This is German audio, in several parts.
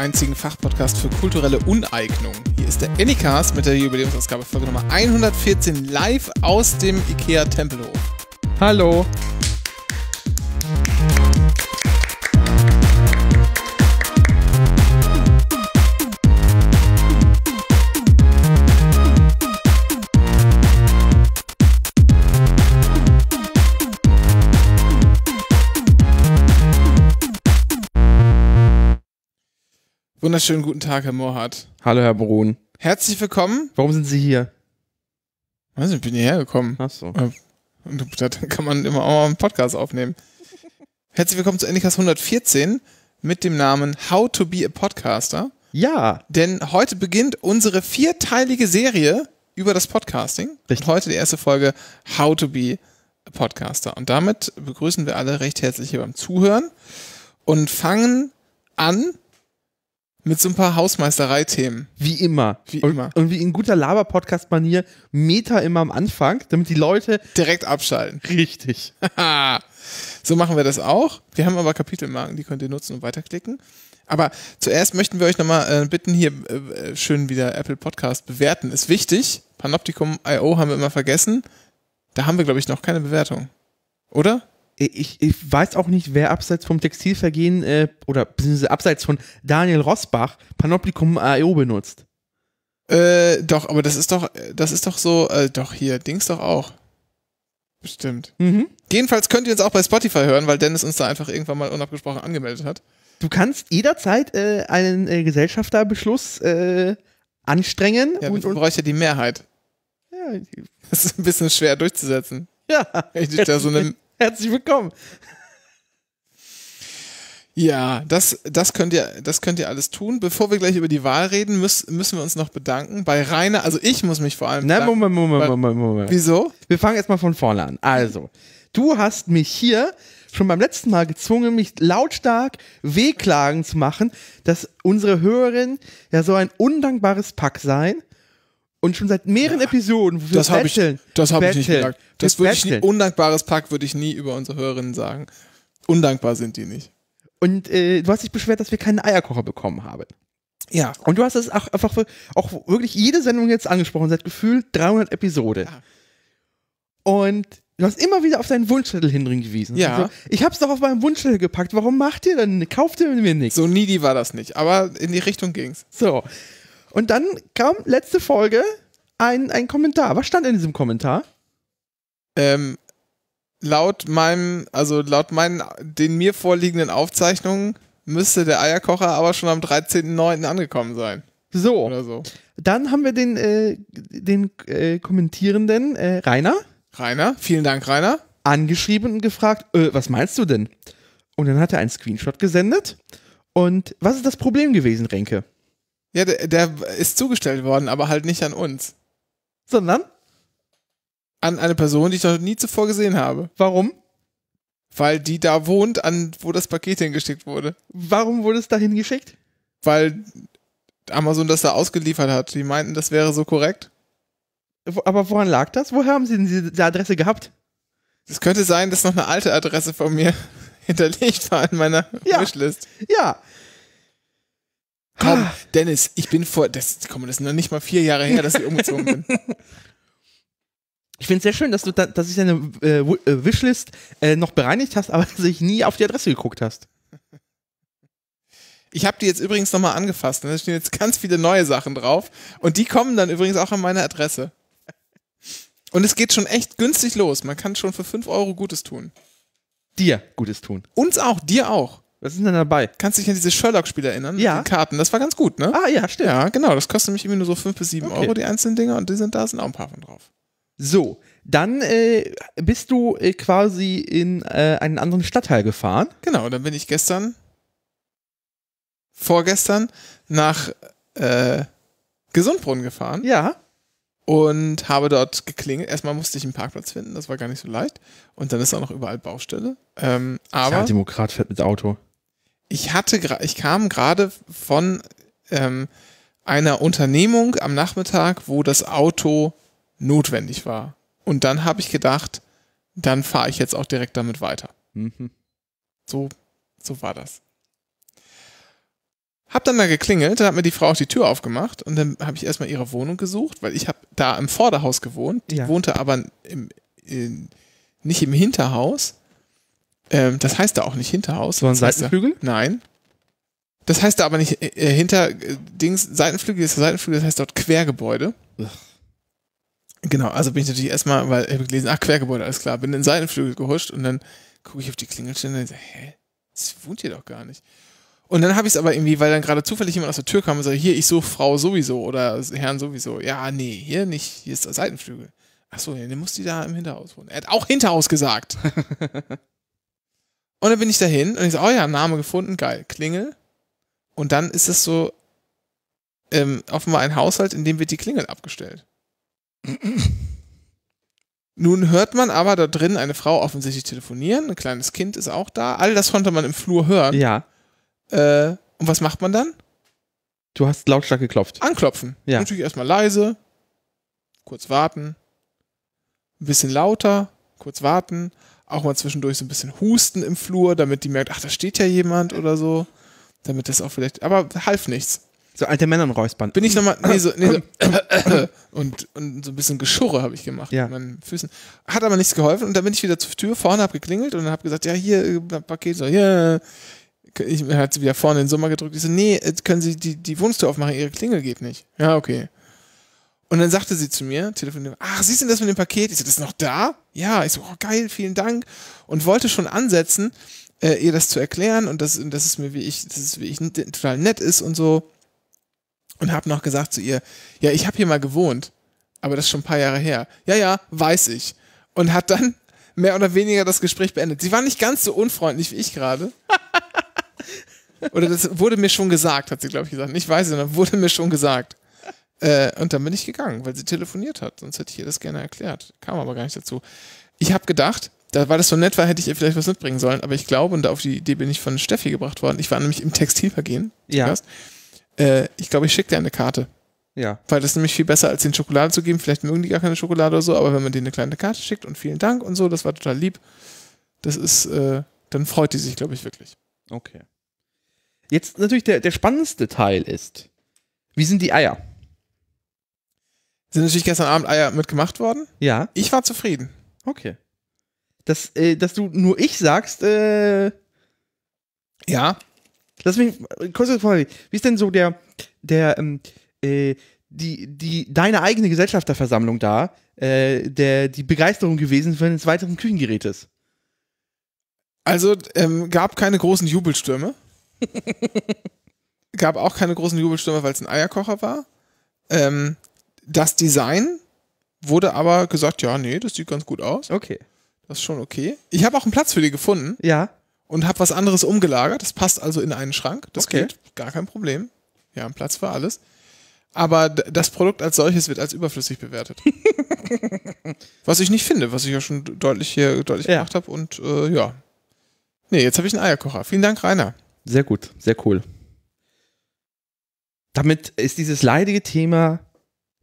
einzigen Fachpodcast für kulturelle Uneignung. Hier ist der Anycast mit der Jubiläumsausgabe Folge Nummer 114 live aus dem IKEA Tempelhof. Hallo. Wunderschönen guten Tag, Herr Mohrhardt. Hallo, Herr Brun. Herzlich willkommen. Warum sind Sie hier? Also, ich bin hierher gekommen. Ach so. Äh, und dann kann man immer auch mal einen Podcast aufnehmen. Herzlich willkommen zu Endicast 114 mit dem Namen How to be a Podcaster. Ja. Denn heute beginnt unsere vierteilige Serie über das Podcasting. Richtig. Und heute die erste Folge How to be a Podcaster. Und damit begrüßen wir alle recht herzlich hier beim Zuhören und fangen an mit so ein paar Hausmeisterei-Themen. Wie immer. Wie immer. Und wie in guter Laber-Podcast-Manier Meta immer am Anfang, damit die Leute direkt abschalten. Richtig. so machen wir das auch. Wir haben aber Kapitelmarken, die könnt ihr nutzen und weiterklicken. Aber zuerst möchten wir euch nochmal äh, bitten, hier äh, äh, schön wieder Apple Podcast bewerten. Ist wichtig. Panoptikum.io haben wir immer vergessen. Da haben wir, glaube ich, noch keine Bewertung. Oder? ich, ich, weiß auch nicht, wer abseits vom Textilvergehen äh, oder beziehungsweise abseits von Daniel Rosbach Panoptikum AEO benutzt. Äh, doch, aber das ist doch, das ist doch so, äh, doch hier, Dings doch auch. Bestimmt. Mhm. Jedenfalls könnt ihr uns auch bei Spotify hören, weil Dennis uns da einfach irgendwann mal unabgesprochen angemeldet hat. Du kannst jederzeit äh, einen äh, Gesellschafterbeschluss äh, anstrengen. Ja, und, und bräuchte die Mehrheit. Ja. Das ist ein bisschen schwer durchzusetzen. Ja. Wenn Ich da so eine Herzlich willkommen. Ja, das, das, könnt ihr, das könnt ihr alles tun. Bevor wir gleich über die Wahl reden, müssen, müssen wir uns noch bedanken bei Rainer. Also ich muss mich vor allem. Na, bedanken, Moment, Moment, Moment, Moment. Wieso? Wir fangen erstmal von vorne an. Also, du hast mich hier schon beim letzten Mal gezwungen, mich lautstark wehklagen zu machen, dass unsere Hörerin ja so ein undankbares Pack sein und schon seit mehreren ja, Episoden. Das habe ich, das hab ich nicht gesagt. Das würde ich nie, undankbares Pack würde ich nie über unsere Hörerinnen sagen. Undankbar sind die nicht. Und äh, du hast dich beschwert, dass wir keinen Eierkocher bekommen haben. Ja. Und du hast es auch einfach auch wirklich jede Sendung jetzt angesprochen, seit gefühlt 300 Episoden. Ja. Und du hast immer wieder auf deinen Wunschzettel hingewiesen. Ja. Also, ich es doch auf meinen Wunschzettel gepackt. Warum macht ihr denn, kauft ihr mir nichts? So needy war das nicht, aber in die Richtung ging's. So. Und dann kam letzte Folge ein, ein Kommentar. Was stand in diesem Kommentar? Ähm, laut meinem, also laut meinen, den mir vorliegenden Aufzeichnungen müsste der Eierkocher aber schon am 13.09. angekommen sein. So. so. Dann haben wir den, äh, den äh, kommentierenden äh, Rainer. Rainer, vielen Dank, Rainer. Angeschrieben und gefragt, äh, was meinst du denn? Und dann hat er einen Screenshot gesendet. Und was ist das Problem gewesen, Renke? Ja, der, der ist zugestellt worden, aber halt nicht an uns. Sondern? An eine Person, die ich noch nie zuvor gesehen habe. Warum? Weil die da wohnt, an wo das Paket hingeschickt wurde. Warum wurde es dahin geschickt? Weil Amazon das da ausgeliefert hat. Die meinten, das wäre so korrekt. Aber woran lag das? Woher haben sie denn diese Adresse gehabt? Es könnte sein, dass noch eine alte Adresse von mir hinterlegt war in meiner ja. Wishlist. Ja, Komm, Dennis, ich bin vor, das, komm, das sind noch nicht mal vier Jahre her, dass ich umgezogen bin. Ich finde es sehr schön, dass du, da, dass ich deine äh, äh Wishlist äh, noch bereinigt hast, aber dass ich nie auf die Adresse geguckt hast. Ich habe die jetzt übrigens nochmal angefasst. Ne? Da stehen jetzt ganz viele neue Sachen drauf. Und die kommen dann übrigens auch an meine Adresse. Und es geht schon echt günstig los. Man kann schon für 5 Euro Gutes tun. Dir Gutes tun. Uns auch, dir auch. Was ist denn dabei? Kannst dich an diese Sherlock-Spiele erinnern? Ja. Die Karten, das war ganz gut, ne? Ah, ja, stimmt. Ja, genau. Das kostet nämlich immer nur so 5 bis 7 okay. Euro, die einzelnen Dinger, und die sind da, sind auch ein paar von drauf. So, dann äh, bist du äh, quasi in äh, einen anderen Stadtteil gefahren. Genau, dann bin ich gestern, vorgestern, nach äh, Gesundbrunnen gefahren. Ja. Und habe dort geklingelt. Erstmal musste ich einen Parkplatz finden, das war gar nicht so leicht. Und dann ist auch noch überall Baustelle. Ähm, aber. Demokrat fährt mit Auto ich hatte, ich kam gerade von ähm, einer Unternehmung am Nachmittag, wo das Auto notwendig war. Und dann habe ich gedacht, dann fahre ich jetzt auch direkt damit weiter. Mhm. So, so war das. Hab dann da geklingelt, da hat mir die Frau auch die Tür aufgemacht und dann habe ich erstmal ihre Wohnung gesucht, weil ich habe da im Vorderhaus gewohnt, die ja. wohnte aber im, in, nicht im Hinterhaus ähm, das heißt da auch nicht Hinterhaus. Sondern Seitenflügel? Da, nein. Das heißt da aber nicht äh, äh hinter äh, Dings, Seitenflügel ist Seitenflügel, das heißt dort Quergebäude. Ugh. Genau, also bin ich natürlich erstmal, weil ich habe gelesen, ach, Quergebäude, alles klar, bin in den Seitenflügel gehuscht und dann gucke ich auf die Klingelstelle und sage, hä, das wohnt hier doch gar nicht. Und dann habe ich es aber irgendwie, weil dann gerade zufällig jemand aus der Tür kam und sagte, hier, ich suche Frau sowieso oder Herrn sowieso. Ja, nee, hier nicht, hier ist der Seitenflügel. Achso, ja, dann muss die da im Hinterhaus wohnen. Er hat auch Hinterhaus gesagt. Und dann bin ich dahin und ich so, oh ja, Name gefunden, geil, Klingel. Und dann ist es so ähm, offenbar ein Haushalt, in dem wird die Klingel abgestellt. Nun hört man aber da drin eine Frau offensichtlich telefonieren, ein kleines Kind ist auch da. All das konnte man im Flur hören. Ja. Äh, und was macht man dann? Du hast lautstark geklopft. Anklopfen. Ja. Natürlich erstmal leise, kurz warten, ein bisschen lauter, kurz warten auch mal zwischendurch so ein bisschen husten im Flur, damit die merkt, ach, da steht ja jemand oder so. Damit das auch vielleicht. Aber half nichts. So alte Männer und Räuspern. Bin ich nochmal. Nee, so, nee, so und, und so ein bisschen Geschurre habe ich gemacht ja. mit meinen Füßen. Hat aber nichts geholfen und dann bin ich wieder zur Tür vorne, habe geklingelt und habe gesagt, ja, hier, äh, Paket, so, ja. Yeah. Ich hat sie wieder vorne in den Sommer gedrückt. Ich so, nee, äh, können Sie die, die Wohnungstür aufmachen, Ihre Klingel geht nicht. Ja, okay. Und dann sagte sie zu mir, telefoniert, ach, siehst du das mit dem Paket? Ich so, das ist noch da? Ja. Ich so, oh, geil, vielen Dank. Und wollte schon ansetzen, äh, ihr das zu erklären und das, und das ist mir, wie ich, das ist, wie ich total nett ist und so. Und habe noch gesagt zu ihr, ja, ich habe hier mal gewohnt, aber das ist schon ein paar Jahre her. Ja, ja, weiß ich. Und hat dann mehr oder weniger das Gespräch beendet. Sie war nicht ganz so unfreundlich wie ich gerade. oder das wurde mir schon gesagt, hat sie, glaube ich, gesagt. Ich weiß, es, sondern wurde mir schon gesagt. Äh, und dann bin ich gegangen, weil sie telefoniert hat. Sonst hätte ich ihr das gerne erklärt. Kam aber gar nicht dazu. Ich habe gedacht, da, war das so nett war, hätte ich ihr vielleicht was mitbringen sollen. Aber ich glaube, und auf die Idee bin ich von Steffi gebracht worden. Ich war nämlich im Textilvergehen. Ja. Äh, ich glaube, ich schicke dir eine Karte. Ja. Weil das ist nämlich viel besser, als den Schokolade zu geben. Vielleicht mögen die gar keine Schokolade oder so, aber wenn man denen eine kleine Karte schickt und vielen Dank und so, das war total lieb. Das ist, äh, dann freut die sich, glaube ich, wirklich. Okay. Jetzt natürlich der, der spannendste Teil ist, wie sind die Eier? Sind natürlich gestern Abend Eier mitgemacht worden? Ja. Ich war zufrieden. Okay. Dass, äh, dass du nur ich sagst, äh. Ja. Lass mich äh, kurz Frage. Wie ist denn so der, der, ähm, äh, die, die, deine eigene Gesellschafterversammlung da, äh, der, die Begeisterung gewesen für eines weiteren Küchengerätes? Also, ähm, gab keine großen Jubelstürme. gab auch keine großen Jubelstürme, weil es ein Eierkocher war. Ähm, das Design wurde aber gesagt, ja, nee, das sieht ganz gut aus. Okay. Das ist schon okay. Ich habe auch einen Platz für die gefunden. Ja. Und habe was anderes umgelagert. Das passt also in einen Schrank. Das okay. geht. Gar kein Problem. Ja, ein Platz für alles. Aber das Produkt als solches wird als überflüssig bewertet. was ich nicht finde, was ich ja schon deutlich hier deutlich ja. gemacht habe. Und äh, ja. Nee, jetzt habe ich einen Eierkocher. Vielen Dank, Rainer. Sehr gut, sehr cool. Damit ist dieses leidige Thema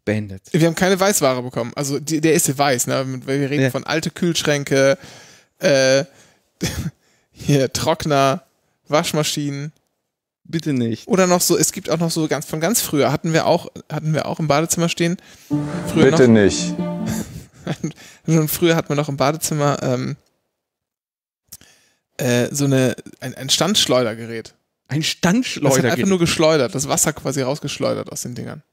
beendet. Wir haben keine Weißware bekommen. Also die, der ist ja weiß, ne? Wir reden ja. von alte Kühlschränke, äh, hier Trockner, Waschmaschinen. Bitte nicht. Oder noch so, es gibt auch noch so ganz von ganz früher hatten wir auch hatten wir auch im Badezimmer stehen. Früher Bitte noch, nicht. schon früher hat man noch im Badezimmer ähm, äh, so eine ein, ein Standschleudergerät. Ein Standschleudergerät. Das hat einfach nur geschleudert, das Wasser quasi rausgeschleudert aus den Dingern.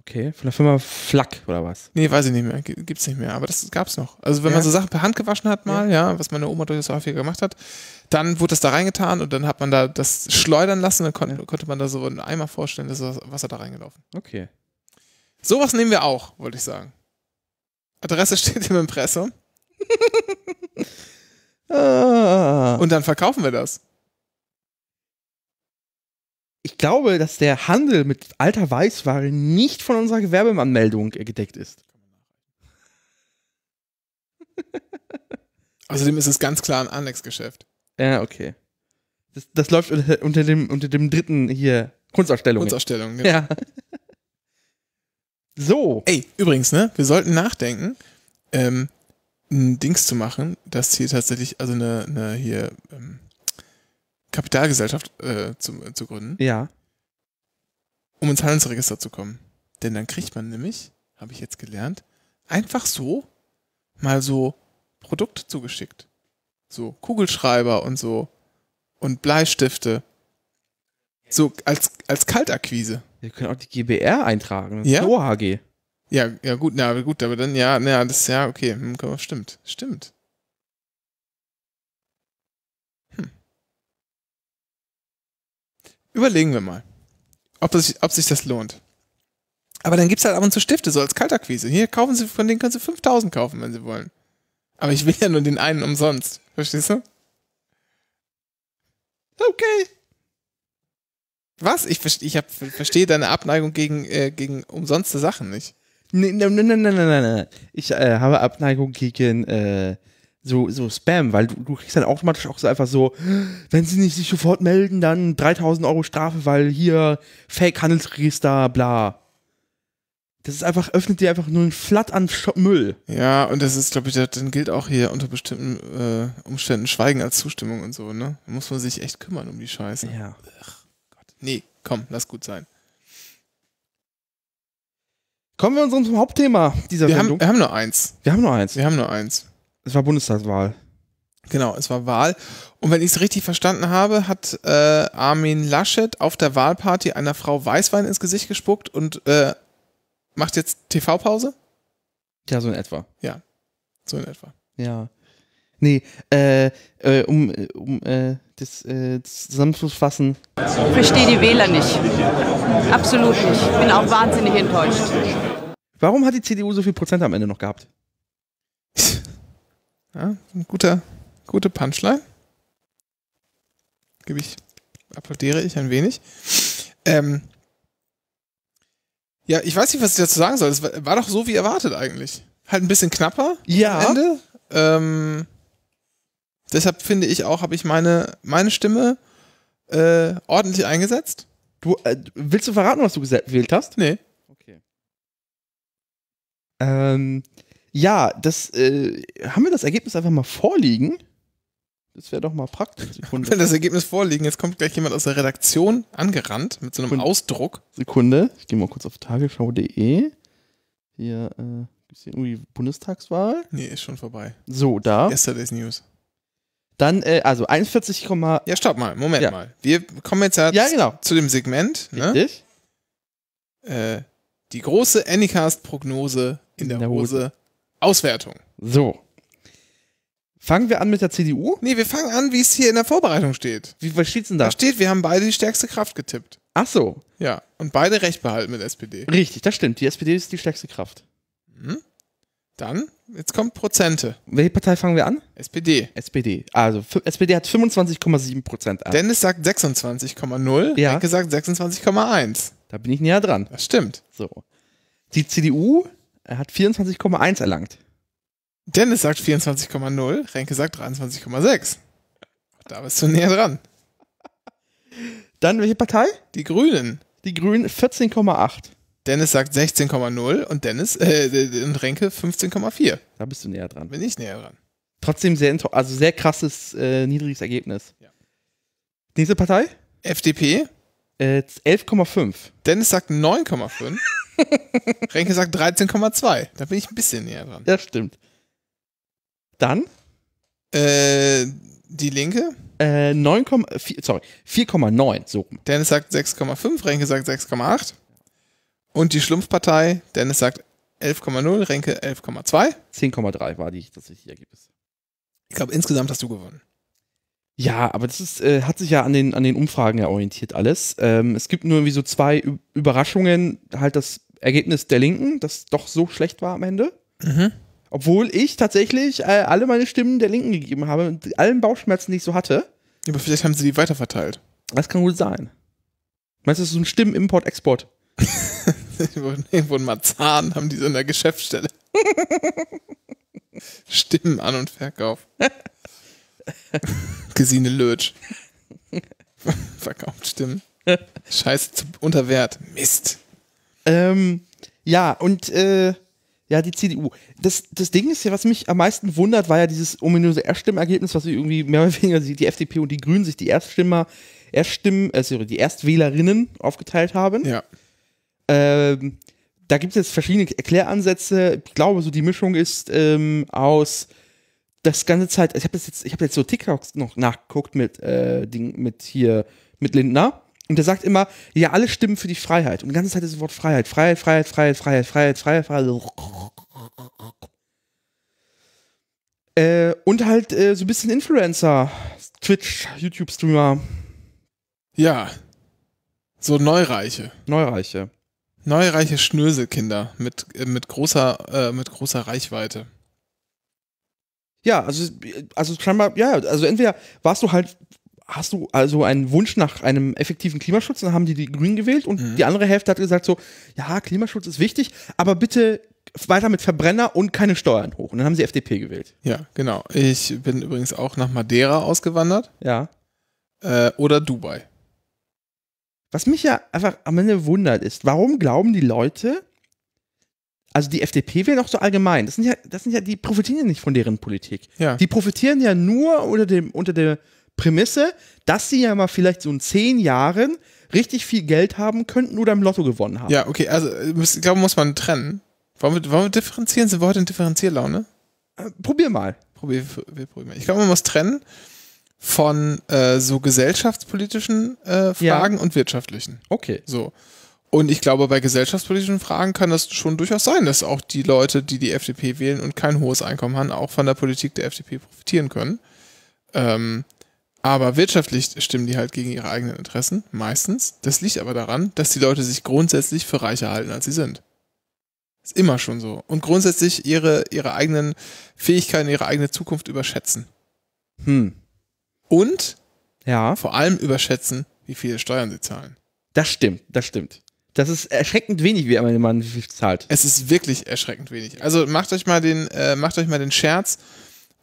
Okay, von der Firma Flack oder was? Nee, weiß ich nicht mehr. Gibt's nicht mehr. Aber das gab's noch. Also wenn ja. man so Sachen per Hand gewaschen hat mal, ja. ja, was meine Oma durchaus häufiger gemacht hat, dann wurde das da reingetan und dann hat man da das schleudern lassen, dann kon ja. konnte man da so einen Eimer vorstellen, das Wasser da reingelaufen. Okay. Sowas nehmen wir auch, wollte ich sagen. Adresse steht im Impressum. ah. Und dann verkaufen wir das ich glaube, dass der Handel mit alter Weißware nicht von unserer Gewerbeanmeldung gedeckt ist. Außerdem ist es ganz klar ein Annex-Geschäft. Ja, okay. Das, das läuft unter, unter, dem, unter dem dritten hier Kunstausstellung. Kunstausstellung, genau. ja. So. Ey, übrigens, ne? Wir sollten nachdenken, ähm, ein Dings zu machen, dass hier tatsächlich, also eine, eine hier, ähm, Kapitalgesellschaft äh, zu, äh, zu gründen. Ja. Um ins Handelsregister zu kommen. Denn dann kriegt man nämlich, habe ich jetzt gelernt, einfach so mal so Produkte zugeschickt. So Kugelschreiber und so und Bleistifte. So als, als Kaltakquise. Wir können auch die GBR eintragen. Das ja. OHG. Ja, ja, gut, na gut, aber dann, ja, na, das ja okay, hm, stimmt, stimmt. Überlegen wir mal, ob, das, ob sich das lohnt. Aber dann gibt es halt ab und zu Stifte, so als Kaltakquise. Hier kaufen sie, von denen können sie 5000 kaufen, wenn sie wollen. Aber ich will ja nur den einen umsonst. Verstehst du? Okay. Was? Ich, ich hab, verstehe deine Abneigung gegen, äh, gegen umsonste Sachen nicht. Nein, nein, nein, nein, nein, nein. Ne. Ich äh, habe Abneigung gegen äh, so, so Spam, weil du, du kriegst dann automatisch auch so einfach so, wenn sie nicht sich sofort melden, dann 3000 Euro Strafe, weil hier Fake-Handelsregister, bla. Das ist einfach, öffnet dir einfach nur ein Flat an Müll. Ja, und das ist, glaube ich, dann gilt auch hier unter bestimmten äh, Umständen Schweigen als Zustimmung und so, ne? Da muss man sich echt kümmern um die Scheiße. Ja. Ach, Gott. Nee, komm, lass gut sein. Kommen wir zu unserem Hauptthema dieser wir Sendung. Haben, wir haben nur eins. Wir haben nur eins. Wir haben nur eins. Es war Bundestagswahl. Genau, es war Wahl. Und wenn ich es richtig verstanden habe, hat äh, Armin Laschet auf der Wahlparty einer Frau Weißwein ins Gesicht gespuckt und äh, macht jetzt TV-Pause? Ja, so in etwa. Ja, so in etwa. Ja. Nee, äh, äh, um, um äh, das äh, zusammenzufassen. Ich verstehe die Wähler nicht. Absolut nicht. Ich Bin auch wahnsinnig enttäuscht. Warum hat die CDU so viel Prozent am Ende noch gehabt? Ja, ein guter, gute Punchline. Gebe ich, applaudiere ich ein wenig. Ähm, ja, ich weiß nicht, was ich dazu sagen soll. Es war, war, doch so wie erwartet eigentlich. Halt ein bisschen knapper ja. am Ende. Ähm, deshalb finde ich auch, habe ich meine, meine Stimme äh, ordentlich eingesetzt. Du äh, willst du verraten, was du gewählt hast? Nee. Okay. Ähm, ja, das äh, haben wir das Ergebnis einfach mal vorliegen. Das wäre doch mal praktisch. Sekunde. Wenn das Ergebnis vorliegen, jetzt kommt gleich jemand aus der Redaktion angerannt mit so einem Sekunde. Ausdruck. Sekunde, ich gehe mal kurz auf tagesschau.de. Hier, äh, ist hier irgendwie Bundestagswahl? Nee, ist schon vorbei. So, da. Yesterday's News. Dann, äh, also 41, ja, stopp mal, Moment ja. mal. Wir kommen jetzt ja, ja genau. zu dem Segment. Ne? Richtig. Ne? Äh, die große Anycast-Prognose in, in, der, der Hose. Hose Auswertung. So. Fangen wir an mit der CDU? Nee, wir fangen an, wie es hier in der Vorbereitung steht. Wie, was steht's denn da? Da steht, wir haben beide die stärkste Kraft getippt. Ach so. Ja, und beide recht behalten mit SPD. Richtig, das stimmt. Die SPD ist die stärkste Kraft. Mhm. Dann, jetzt kommt Prozente. Welche Partei fangen wir an? SPD. SPD. Also, SPD hat 25,7 Prozent Dennis sagt 26,0. Ja. Henke sagt 26,1. Da bin ich näher dran. Das stimmt. So. Die CDU er hat 24,1 erlangt. Dennis sagt 24,0, Renke sagt 23,6. Da bist du näher dran. Dann welche Partei? Die Grünen. Die Grünen 14,8. Dennis sagt 16,0 und Dennis äh, und Renke 15,4. Da bist du näher dran. Bin ich näher dran. Trotzdem sehr also sehr krasses äh, niedriges Ergebnis. Ja. Nächste Partei? FDP. Äh, 11,5. Dennis sagt 9,5. Renke sagt 13,2. Da bin ich ein bisschen näher dran. Ja, stimmt. Dann? Äh, die Linke? Äh, 4,9. So. Dennis sagt 6,5, Renke sagt 6,8. Und die Schlumpfpartei, Dennis sagt 11,0, Renke 11,2. 10,3 war die, das richtige Ergebnis. Ich glaube, insgesamt hast du gewonnen. Ja, aber das ist, äh, hat sich ja an den, an den Umfragen ja orientiert alles. Ähm, es gibt nur irgendwie so zwei Überraschungen, halt das Ergebnis der Linken, das doch so schlecht war am Ende. Mhm. Obwohl ich tatsächlich äh, alle meine Stimmen der Linken gegeben habe und allen Bauchschmerzen, die ich so hatte. Ja, aber vielleicht haben sie die weiterverteilt. Das kann wohl sein. Meinst du, das ist so ein Stimmen-Import-Export? Irgendwo in Marzahn haben die so in der Geschäftsstelle. Stimmen an und Verkauf. Gesine Lötsch. Verkauft Stimmen. Scheiße, unter Wert. Mist. Ähm, ja, und äh, ja, die CDU. Das, das Ding ist ja, was mich am meisten wundert, war ja dieses ominöse Erststimmergebnis, was irgendwie mehr oder weniger die FDP und die Grünen sich die Erststimmer, Erststimmen, also die Erstwählerinnen aufgeteilt haben. Ja. Ähm, da gibt es jetzt verschiedene Erkläransätze. Ich glaube, so die Mischung ist ähm, aus das ganze Zeit. Also ich habe jetzt, ich jetzt so TikToks noch nachgeguckt mit äh, Ding, mit hier mit Lindner und er sagt immer, ja, alle stimmen für die Freiheit. Und die ganze Zeit ist das Wort Freiheit. Freiheit, Freiheit, Freiheit, Freiheit, Freiheit, Freiheit, Freiheit. Äh, und halt äh, so ein bisschen Influencer. Twitch, YouTube-Streamer. Ja. So Neureiche. Neureiche. Neureiche Schnöselkinder mit, äh, mit, großer, äh, mit großer Reichweite. Ja, also, also scheinbar, ja, also entweder warst du halt hast du also einen Wunsch nach einem effektiven Klimaschutz? Dann haben die die Grünen gewählt und mhm. die andere Hälfte hat gesagt so, ja, Klimaschutz ist wichtig, aber bitte weiter mit Verbrenner und keine Steuern hoch. Und dann haben sie FDP gewählt. Ja, genau. Ich bin übrigens auch nach Madeira ausgewandert. Ja. Äh, oder Dubai. Was mich ja einfach am Ende wundert ist, warum glauben die Leute, also die FDP wählen auch so allgemein, das sind ja, das sind ja, die profitieren ja nicht von deren Politik. Ja. Die profitieren ja nur unter dem, unter der, Prämisse, dass sie ja mal vielleicht so in zehn Jahren richtig viel Geld haben könnten oder im Lotto gewonnen haben. Ja, okay, also äh, ich glaube, muss man trennen. Wollen wir, wollen wir differenzieren? Sind wir heute in Differenzierlaune? Äh, probier mal. Probier, wir probieren Ich glaube, man muss trennen von äh, so gesellschaftspolitischen äh, Fragen ja. und wirtschaftlichen. Okay. So. Und ich glaube, bei gesellschaftspolitischen Fragen kann das schon durchaus sein, dass auch die Leute, die die FDP wählen und kein hohes Einkommen haben, auch von der Politik der FDP profitieren können. Ähm, aber wirtschaftlich stimmen die halt gegen ihre eigenen Interessen, meistens. Das liegt aber daran, dass die Leute sich grundsätzlich für reicher halten, als sie sind. Ist immer schon so. Und grundsätzlich ihre, ihre eigenen Fähigkeiten, ihre eigene Zukunft überschätzen. Hm. Und ja. vor allem überschätzen, wie viele Steuern sie zahlen. Das stimmt, das stimmt. Das ist erschreckend wenig, wie man zahlt. Es ist wirklich erschreckend wenig. Also macht euch mal den, äh, macht euch mal den Scherz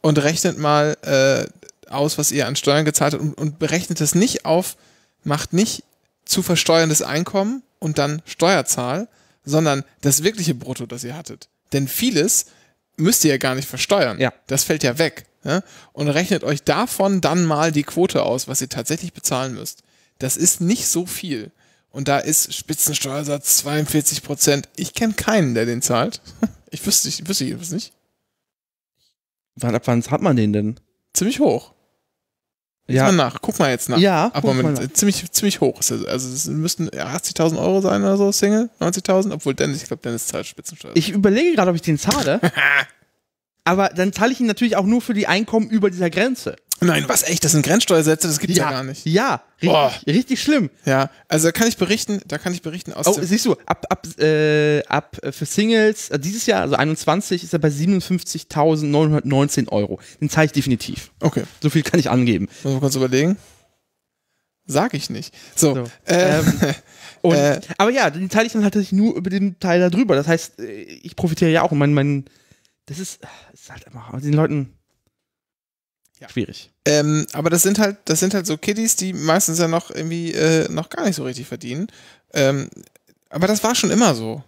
und rechnet mal äh, aus, was ihr an Steuern gezahlt habt und, und berechnet es nicht auf, macht nicht zu versteuerndes Einkommen und dann Steuerzahl, sondern das wirkliche Brutto, das ihr hattet. Denn vieles müsst ihr ja gar nicht versteuern. Ja. Das fällt ja weg. Ja? Und rechnet euch davon dann mal die Quote aus, was ihr tatsächlich bezahlen müsst. Das ist nicht so viel. Und da ist Spitzensteuersatz 42 Prozent. Ich kenne keinen, der den zahlt. Ich wüsste, ich wüsste jedenfalls nicht. Wann, ab wann hat man den denn? Ziemlich hoch. Lies ja. mal nach, guck mal jetzt nach. Ja, aber mit, nach. ziemlich, ziemlich hoch ist es. Also es müssten 80.000 Euro sein oder so, Single, 90.000, obwohl Dennis, ich glaube, Dennis zahlt Spitzensteuer. Ich überlege gerade, ob ich den zahle. aber dann zahle ich ihn natürlich auch nur für die Einkommen über dieser Grenze. Nein, was echt? Das sind Grenzsteuersätze, das gibt's ja, ja gar nicht. Ja, richtig, Boah. richtig schlimm. Ja, also da kann ich berichten, da kann ich berichten aus. Oh, siehst du, ab, ab, äh, ab äh, für Singles, äh, dieses Jahr, also 21, ist er bei 57.919 Euro. Den zahle ich definitiv. Okay. So viel kann ich angeben. Muss man kurz überlegen. Sag ich nicht. So. so. Äh, ähm, und, äh, aber ja, den teile ich dann halt nur über den Teil da drüber. Das heißt, äh, ich profitiere ja auch. Mein, mein, das ist, ah, ist halt immer, den Leuten ja. Schwierig. Ähm, aber das sind halt, das sind halt so Kiddies, die meistens ja noch irgendwie äh, noch gar nicht so richtig verdienen. Ähm, aber das war schon immer so.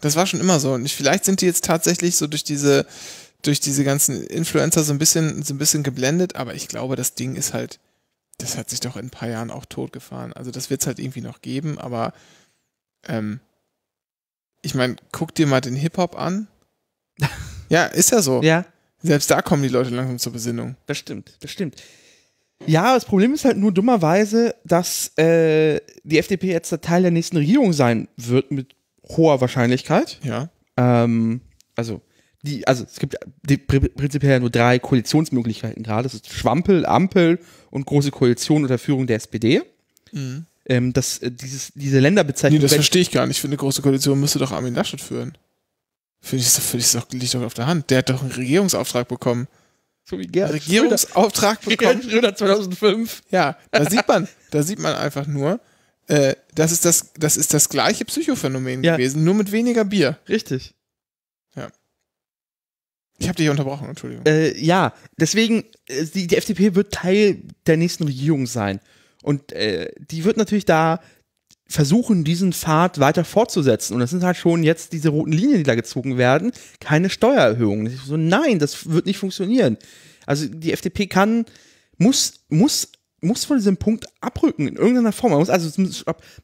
Das war schon immer so. Und ich, vielleicht sind die jetzt tatsächlich so durch diese, durch diese ganzen Influencer so ein bisschen, so ein bisschen geblendet, aber ich glaube, das Ding ist halt, das hat sich doch in ein paar Jahren auch totgefahren. Also das wird es halt irgendwie noch geben, aber ähm, ich meine, guck dir mal den Hip-Hop an. ja, ist ja so. Ja. Selbst da kommen die Leute langsam zur Besinnung. Das stimmt, das stimmt. Ja, das Problem ist halt nur dummerweise, dass äh, die FDP jetzt der Teil der nächsten Regierung sein wird, mit hoher Wahrscheinlichkeit. Ja. Ähm, also, die, also es gibt prinzipiell nur drei Koalitionsmöglichkeiten gerade. Das ist Schwampel, Ampel und große Koalition unter Führung der SPD. Mhm. Ähm, das, äh, dieses, diese Länderbezeichnung. Nee, das verstehe ich gar nicht. Ich finde, große Koalition müsste doch Armin Laschet führen. Für dich, für dich doch, liegt doch auf der Hand. Der hat doch einen Regierungsauftrag bekommen. So wie Gerhard Regierungsauftrag Schröder. bekommen. Gerhard Schröder 2005. Ja, da sieht man, da sieht man einfach nur, äh, das, ist das, das ist das gleiche Psychophänomen ja. gewesen, nur mit weniger Bier. Richtig. Ja. Ich habe dich unterbrochen, Entschuldigung. Äh, ja, deswegen, äh, die, die FDP wird Teil der nächsten Regierung sein. Und äh, die wird natürlich da versuchen, diesen Pfad weiter fortzusetzen. Und das sind halt schon jetzt diese roten Linien, die da gezogen werden, keine Steuererhöhungen. So, nein, das wird nicht funktionieren. Also die FDP kann, muss, muss, muss von diesem Punkt abrücken in irgendeiner Form. Man muss also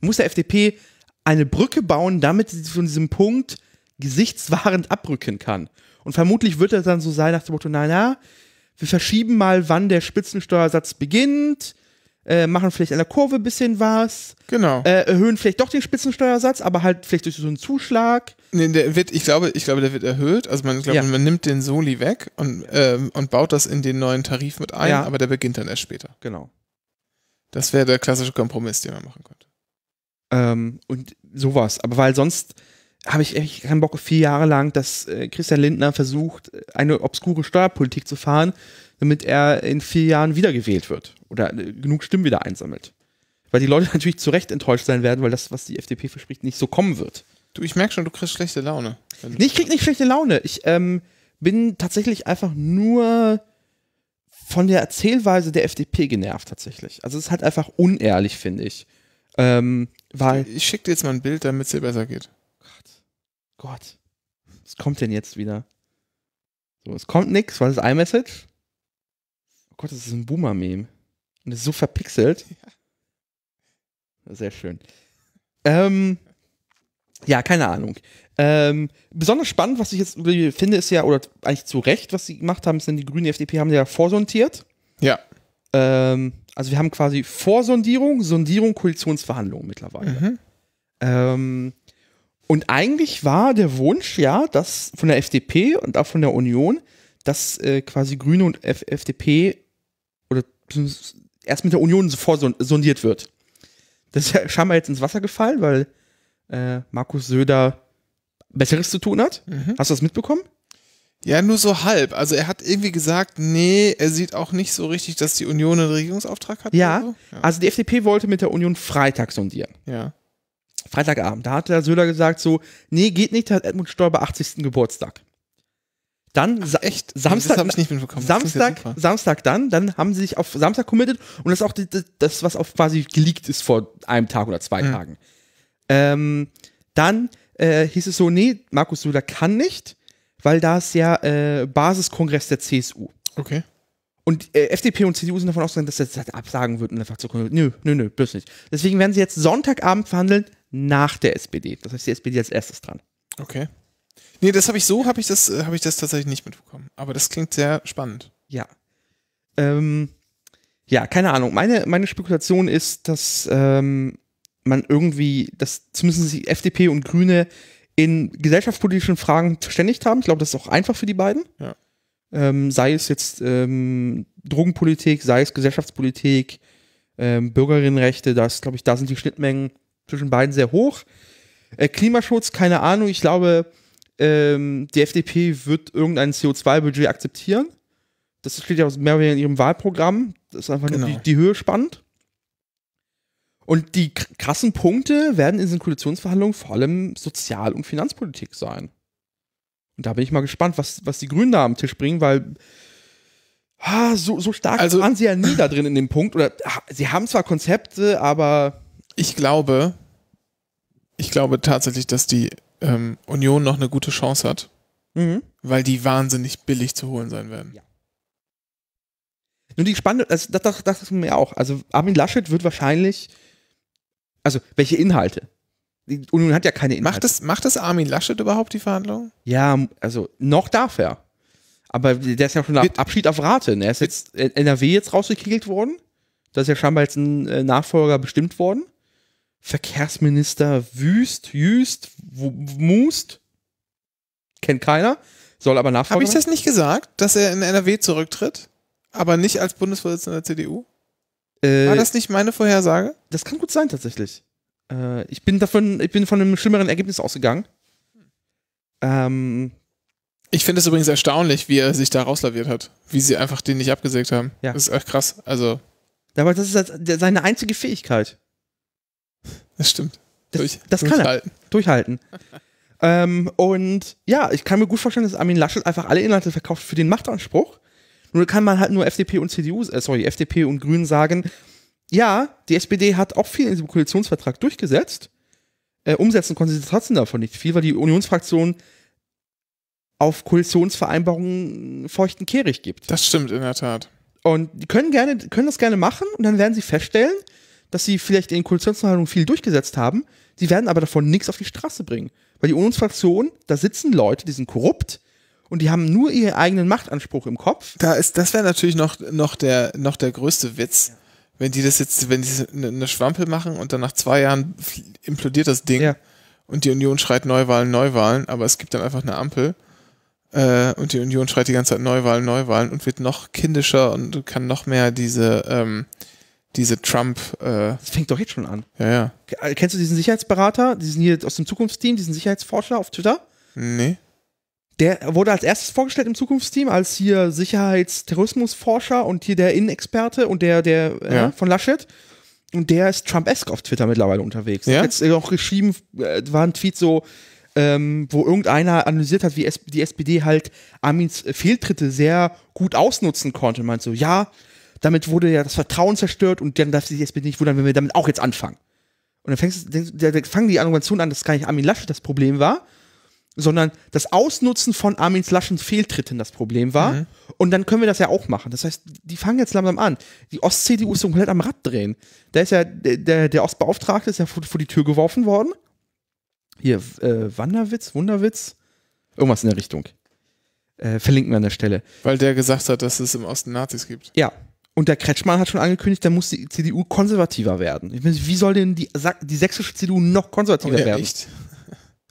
muss der FDP eine Brücke bauen, damit sie von diesem Punkt gesichtswahrend abrücken kann. Und vermutlich wird das dann so sein nach dem Motto, na, na, wir verschieben mal, wann der Spitzensteuersatz beginnt äh, machen vielleicht an der Kurve ein bisschen was. Genau. Äh, erhöhen vielleicht doch den Spitzensteuersatz, aber halt vielleicht durch so einen Zuschlag. Nee, der wird, ich glaube, ich glaube, der wird erhöht. Also man, glaube, ja. man nimmt den Soli weg und, ähm, und baut das in den neuen Tarif mit ein, ja. aber der beginnt dann erst später. Genau. Das wäre der klassische Kompromiss, den man machen könnte. Ähm, und sowas. Aber weil sonst habe ich echt keinen Bock auf vier Jahre lang, dass äh, Christian Lindner versucht, eine obskure Steuerpolitik zu fahren damit er in vier Jahren wiedergewählt wird oder äh, genug Stimmen wieder einsammelt. Weil die Leute natürlich zu Recht enttäuscht sein werden, weil das, was die FDP verspricht, nicht so kommen wird. Du, ich merke schon, du kriegst schlechte Laune. Nee, ich krieg nicht schlechte Laune. Ich ähm, bin tatsächlich einfach nur von der Erzählweise der FDP genervt, tatsächlich. Also es ist halt einfach unehrlich, finde ich. Ähm, weil ich schick dir jetzt mal ein Bild, damit es dir besser geht. Gott. Gott. Was kommt denn jetzt wieder? So, es kommt nichts, weil es iMessage. Oh Gott, das ist ein Boomer-Meme. Und das ist so verpixelt. Ja. Sehr schön. Ähm, ja, keine Ahnung. Ähm, besonders spannend, was ich jetzt finde, ist ja, oder eigentlich zu Recht, was sie gemacht haben, ist denn die Grünen die FDP haben ja vorsortiert. Ja. Ähm, also wir haben quasi Vorsondierung, Sondierung, Koalitionsverhandlungen mittlerweile. Mhm. Ähm, und eigentlich war der Wunsch ja, dass von der FDP und auch von der Union, dass äh, quasi Grüne und F FDP erst mit der Union sofort sondiert wird. Das ist ja scheinbar jetzt ins Wasser gefallen, weil äh, Markus Söder Besseres zu tun hat. Mhm. Hast du das mitbekommen? Ja, nur so halb. Also er hat irgendwie gesagt, nee, er sieht auch nicht so richtig, dass die Union einen Regierungsauftrag hat. Ja, so. ja. also die FDP wollte mit der Union Freitag sondieren. Ja. Freitagabend. Da hat der Söder gesagt so, nee, geht nicht, da hat Edmund Stoiber 80. Geburtstag. Dann echt? Samstag, das ich nicht mitbekommen. Samstag, Samstag dann, dann haben sie sich auf Samstag committed und das ist auch das, was auf quasi geleakt ist vor einem Tag oder zwei mhm. Tagen. Ähm, dann äh, hieß es so, nee, Markus Söder kann nicht, weil da ist ja äh, Basiskongress der CSU. Okay. Und äh, FDP und CDU sind davon ausgegangen, dass er das halt absagen wird und einfach zu Nö, nö, nö, bloß nicht. Deswegen werden sie jetzt Sonntagabend verhandeln nach der SPD. Das heißt, die SPD als erstes dran. Okay. Nee, das habe ich so, habe ich das, äh, habe ich das tatsächlich nicht mitbekommen. Aber das klingt sehr spannend. Ja. Ähm, ja, keine Ahnung. Meine, meine Spekulation ist, dass ähm, man irgendwie, dass zumindest die FDP und Grüne in gesellschaftspolitischen Fragen verständigt haben. Ich glaube, das ist auch einfach für die beiden. Ja. Ähm, sei es jetzt ähm, Drogenpolitik, sei es Gesellschaftspolitik, ähm, Bürgerinnenrechte, das, glaube ich, da sind die Schnittmengen zwischen beiden sehr hoch. Äh, Klimaschutz, keine Ahnung. Ich glaube, ähm, die FDP wird irgendein CO2-Budget akzeptieren. Das steht ja mehr oder weniger in ihrem Wahlprogramm. Das ist einfach genau. nur die, die Höhe spannend. Und die krassen Punkte werden in diesen Koalitionsverhandlungen vor allem Sozial- und Finanzpolitik sein. Und da bin ich mal gespannt, was, was die Grünen da am Tisch bringen, weil ah, so, so stark also, waren sie ja nie da drin in dem Punkt. Oder ah, sie haben zwar Konzepte, aber. Ich glaube, ich glaube tatsächlich, dass die ähm, Union noch eine gute Chance hat, mhm. weil die wahnsinnig billig zu holen sein werden. Ja. Nun, die spannende, also das, das, das ist mir auch. Also Armin Laschet wird wahrscheinlich, also welche Inhalte? Die Union hat ja keine Inhalte. Macht das, macht es Armin Laschet überhaupt die Verhandlungen? Ja, also noch darf er. Aber der ist ja schon wird, Abschied auf Rate. Ne? Er ist jetzt äh, NRW jetzt rausgekegelt worden. Da ist ja scheinbar jetzt ein äh, Nachfolger bestimmt worden. Verkehrsminister Wüst, Jüst, Must. Kennt keiner, soll aber nachfragen. Habe ich das nicht gesagt, dass er in NRW zurücktritt, aber nicht als Bundesvorsitzender der CDU? Äh, War das nicht meine Vorhersage? Das kann gut sein, tatsächlich. Äh, ich, bin davon, ich bin von einem schlimmeren Ergebnis ausgegangen. Ähm, ich finde es übrigens erstaunlich, wie er sich da rauslaviert hat. Wie sie einfach den nicht abgesägt haben. Ja. Das ist echt krass. Also. Aber das ist halt seine einzige Fähigkeit. Das stimmt. Das, Durch, das kann er. Durchhalten. ähm, und ja, ich kann mir gut vorstellen, dass Armin Laschet einfach alle Inhalte verkauft für den Machtanspruch. Nur kann man halt nur FDP und CDU, äh, sorry, FDP und Grünen sagen, ja, die SPD hat auch viel in diesem Koalitionsvertrag durchgesetzt. Äh, umsetzen konnte sie trotzdem davon nicht viel, weil die Unionsfraktion auf Koalitionsvereinbarungen feuchten Kehrig gibt. Das stimmt in der Tat. Und die können gerne, können das gerne machen und dann werden sie feststellen, dass sie vielleicht in Koalitionsverhandlungen viel durchgesetzt haben. Sie werden aber davon nichts auf die Straße bringen. Weil die Unionsfraktion, da sitzen Leute, die sind korrupt und die haben nur ihren eigenen Machtanspruch im Kopf. Da ist, das wäre natürlich noch, noch, der, noch der größte Witz. Ja. Wenn die das jetzt, wenn sie eine Schwampel machen und dann nach zwei Jahren implodiert das Ding ja. und die Union schreit Neuwahlen, Neuwahlen, aber es gibt dann einfach eine Ampel äh, und die Union schreit die ganze Zeit Neuwahlen, Neuwahlen und wird noch kindischer und kann noch mehr diese ähm, diese Trump. Äh das fängt doch jetzt schon an. Ja, ja. Äh, kennst du diesen Sicherheitsberater? Diesen hier aus dem Zukunftsteam, diesen Sicherheitsforscher auf Twitter? Nee. Der wurde als erstes vorgestellt im Zukunftsteam als hier Sicherheitsterrorismusforscher und hier der Innenexperte und der, der äh, von Laschet. Und der ist Trump-esque auf Twitter mittlerweile unterwegs. Ja? Jetzt auch geschrieben, äh, war ein Tweet so, ähm, wo irgendeiner analysiert hat, wie die SPD halt Armins Fehltritte sehr gut ausnutzen konnte. Und meint so, ja, damit wurde ja das Vertrauen zerstört und dann darf sich jetzt bitte nicht wundern, wenn wir damit auch jetzt anfangen. Und dann, fängst, dann fangen die Argumentationen an, dass gar nicht Armin Laschet das Problem war, sondern das Ausnutzen von Armin Laschens Fehltritten das Problem war. Mhm. Und dann können wir das ja auch machen. Das heißt, die fangen jetzt langsam an. Die Ost-CDU ist so komplett am Rad drehen. Da ist ja, der, der Ostbeauftragte ist ja vor, vor die Tür geworfen worden. Hier, äh, Wanderwitz, Wunderwitz, irgendwas in der Richtung. Äh, verlinken wir an der Stelle. Weil der gesagt hat, dass es im Osten Nazis gibt. Ja, und der Kretschmann hat schon angekündigt, da muss die CDU konservativer werden. Meine, wie soll denn die, die sächsische CDU noch konservativer oh, ja, werden? Echt?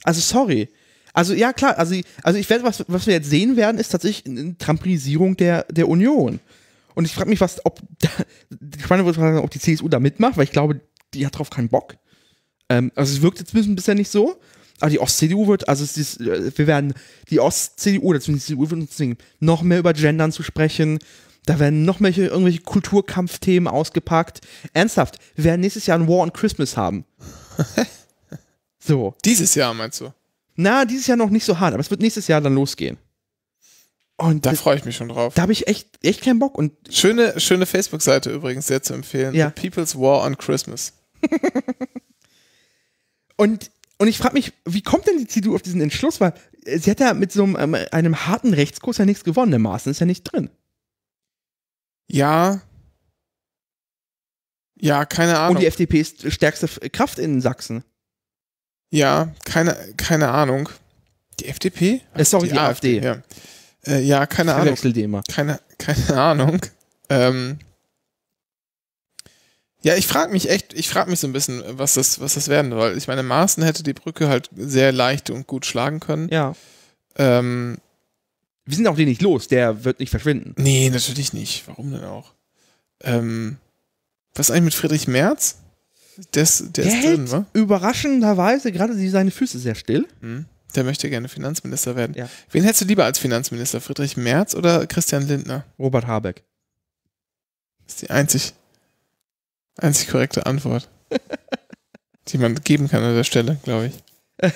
Also sorry. Also ja klar, also, also ich werde, was, was wir jetzt sehen werden, ist tatsächlich eine Trampolisierung der, der Union. Und ich frage mich, was, ob, ich meine, ob die CSU da mitmacht, weil ich glaube, die hat drauf keinen Bock. Ähm, also es wirkt jetzt bisher nicht so, aber die Ost-CDU wird, also ist, äh, wir werden die Ost-CDU, oder die CDU wird uns zwingen, noch mehr über Gendern zu sprechen, da werden noch mehr irgendwelche Kulturkampfthemen ausgepackt. Ernsthaft, wir werden nächstes Jahr ein War on Christmas haben. so. Dieses Jahr meinst du? Na, dieses Jahr noch nicht so hart, aber es wird nächstes Jahr dann losgehen. Und da freue ich mich schon drauf. Da habe ich echt, echt keinen Bock. Und schöne, schöne Facebook-Seite übrigens sehr zu empfehlen. Ja. The People's War on Christmas. und, und ich frage mich, wie kommt denn die CDU auf diesen Entschluss? Weil äh, sie hat ja mit so einem, ähm, einem harten Rechtskurs ja nichts gewonnen, der Maßen ist ja nicht drin. Ja. Ja, keine Ahnung. Und die FDP ist stärkste Kraft in Sachsen. Ja, keine, keine Ahnung. Die FDP? Äh, sorry, die, die AfD. AfD. Ja. Äh, ja, keine ich Ahnung. Wechsel die immer. Keine, keine Ahnung. Ähm. Ja, ich frage mich echt, ich frage mich so ein bisschen, was das, was das werden soll. Ich meine, Maaßen hätte die Brücke halt sehr leicht und gut schlagen können. Ja. Ähm, wir sind auch den nicht los, der wird nicht verschwinden. Nee, natürlich nicht. Warum denn auch? Ähm, was eigentlich mit Friedrich Merz? Der ist, der, ist drin, wa? Überraschenderweise gerade seine Füße sehr still. Hm. Der möchte gerne Finanzminister werden. Ja. Wen hättest du lieber als Finanzminister? Friedrich Merz oder Christian Lindner? Robert Habeck. Das ist die einzig, einzig korrekte Antwort, die man geben kann an der Stelle, glaube ich.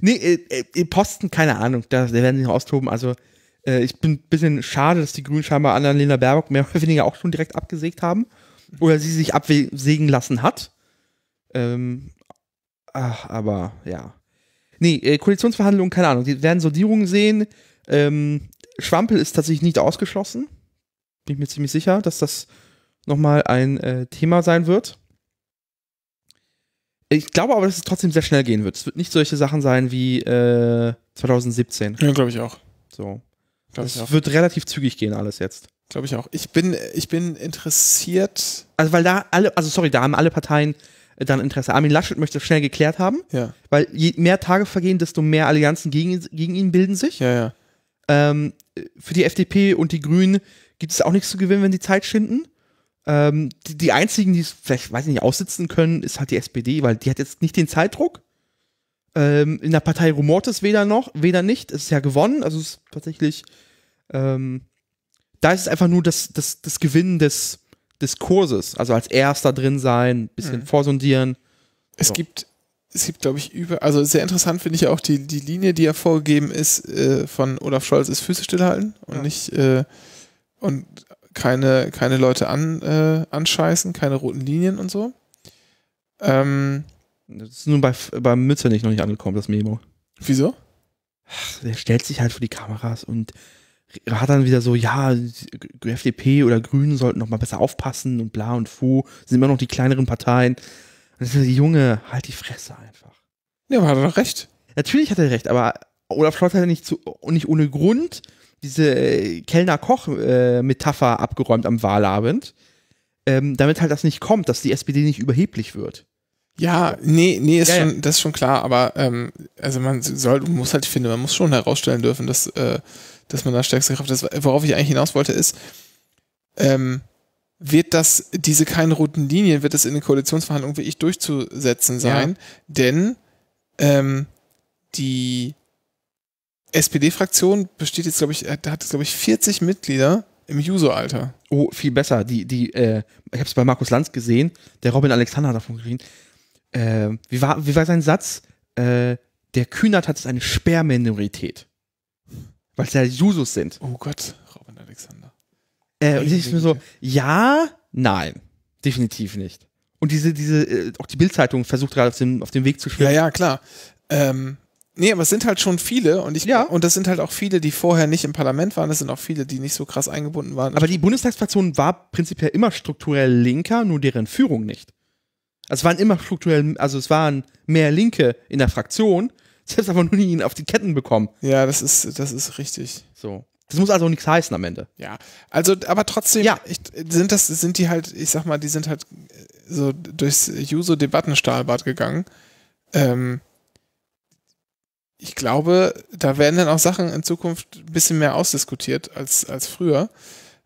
Nee, äh, äh, Posten, keine Ahnung, da werden sie noch austoben. Also, äh, ich bin ein bisschen schade, dass die Grünen scheinbar Lena Baerbock mehr oder weniger auch schon direkt abgesägt haben. Oder sie sich absägen lassen hat. Ähm, ach, aber ja. Nee, äh, Koalitionsverhandlungen, keine Ahnung. Die werden Sondierungen sehen. Ähm, Schwampel ist tatsächlich nicht ausgeschlossen. Bin ich mir ziemlich sicher, dass das nochmal ein äh, Thema sein wird. Ich glaube aber, dass es trotzdem sehr schnell gehen wird. Es wird nicht solche Sachen sein wie äh, 2017. Ja, glaube ich auch. So. Glaub das wird relativ zügig gehen, alles jetzt. Glaube ich auch. Ich bin, ich bin interessiert. Also, weil da alle, also sorry, da haben alle Parteien äh, dann Interesse. Armin Laschet möchte das schnell geklärt haben, ja. weil je mehr Tage vergehen, desto mehr Allianzen gegen, gegen ihn bilden sich. Ja, ja. Ähm, für die FDP und die Grünen gibt es auch nichts zu gewinnen, wenn sie Zeit schinden. Ähm, die, die, einzigen, die es vielleicht, weiß ich nicht, aussitzen können, ist halt die SPD, weil die hat jetzt nicht den Zeitdruck. Ähm, in der Partei rumort es weder noch, weder nicht. Es ist ja gewonnen, also es ist tatsächlich. Ähm, da ist es einfach nur das, das, das Gewinnen des, des Kurses. Also als Erster drin sein, bisschen mhm. vorsondieren. Es so. gibt, es gibt, glaube ich, über, also sehr interessant finde ich auch die, die Linie, die ja vorgegeben ist äh, von Olaf Scholz ist Füße stillhalten und ja. nicht äh, und keine, keine Leute an, äh, anscheißen, keine roten Linien und so. Ähm, das ist nun bei, bei Mütze nicht noch nicht angekommen, das Memo. Wieso? Ach, der stellt sich halt vor die Kameras und hat dann wieder so, ja, FDP oder Grünen sollten noch mal besser aufpassen und bla und fu, sind immer noch die kleineren Parteien. Und ist so, Junge, halt die Fresse einfach. Ja, aber hat er doch recht. Natürlich hat er recht, aber Olaf Scholz hat ja nicht, zu, nicht ohne Grund diese äh, Kellner-Koch-Metapher äh, abgeräumt am Wahlabend, ähm, damit halt das nicht kommt, dass die SPD nicht überheblich wird. Ja, nee, nee, ist ja, schon, ja. das ist schon klar, aber ähm, also man soll, muss halt, ich finde, man muss schon herausstellen dürfen, dass, äh, dass man da stärkste Kraft ist. Worauf ich eigentlich hinaus wollte, ist, ähm, wird das, diese keinen roten Linien, wird das in den Koalitionsverhandlungen wirklich durchzusetzen sein, ja. denn ähm, die SPD-Fraktion besteht jetzt, glaube ich, äh, hat, hat glaube ich, 40 Mitglieder im User-Alter. Oh, viel besser. Die, die, äh, ich habe es bei Markus Lanz gesehen, der Robin Alexander hat davon geredet. Äh, wie, war, wie war sein Satz? Äh, der Kühnert hat jetzt eine Sperrminorität. Weil es ja Jusos sind. Oh Gott, Robin Alexander. Äh, und ich mir so, ja, nein, definitiv nicht. Und diese, diese, äh, auch die Bildzeitung versucht gerade auf dem, auf Weg zu schwimmen. Ja, ja, klar. Ähm, Nee, aber es sind halt schon viele und ich ja. und das sind halt auch viele, die vorher nicht im Parlament waren, das sind auch viele, die nicht so krass eingebunden waren. Aber die Bundestagsfraktion war prinzipiell immer strukturell linker, nur deren Führung nicht. Also es waren immer strukturell, also es waren mehr Linke in der Fraktion, selbst aber nur die ihn auf die Ketten bekommen. Ja, das ist das ist richtig. So. Das muss also nichts heißen am Ende. Ja, also aber trotzdem ja. ich, sind das sind die halt, ich sag mal, die sind halt äh, so durchs Juso Debattenstahlbad gegangen. Ähm, ich glaube, da werden dann auch Sachen in Zukunft ein bisschen mehr ausdiskutiert als, als früher.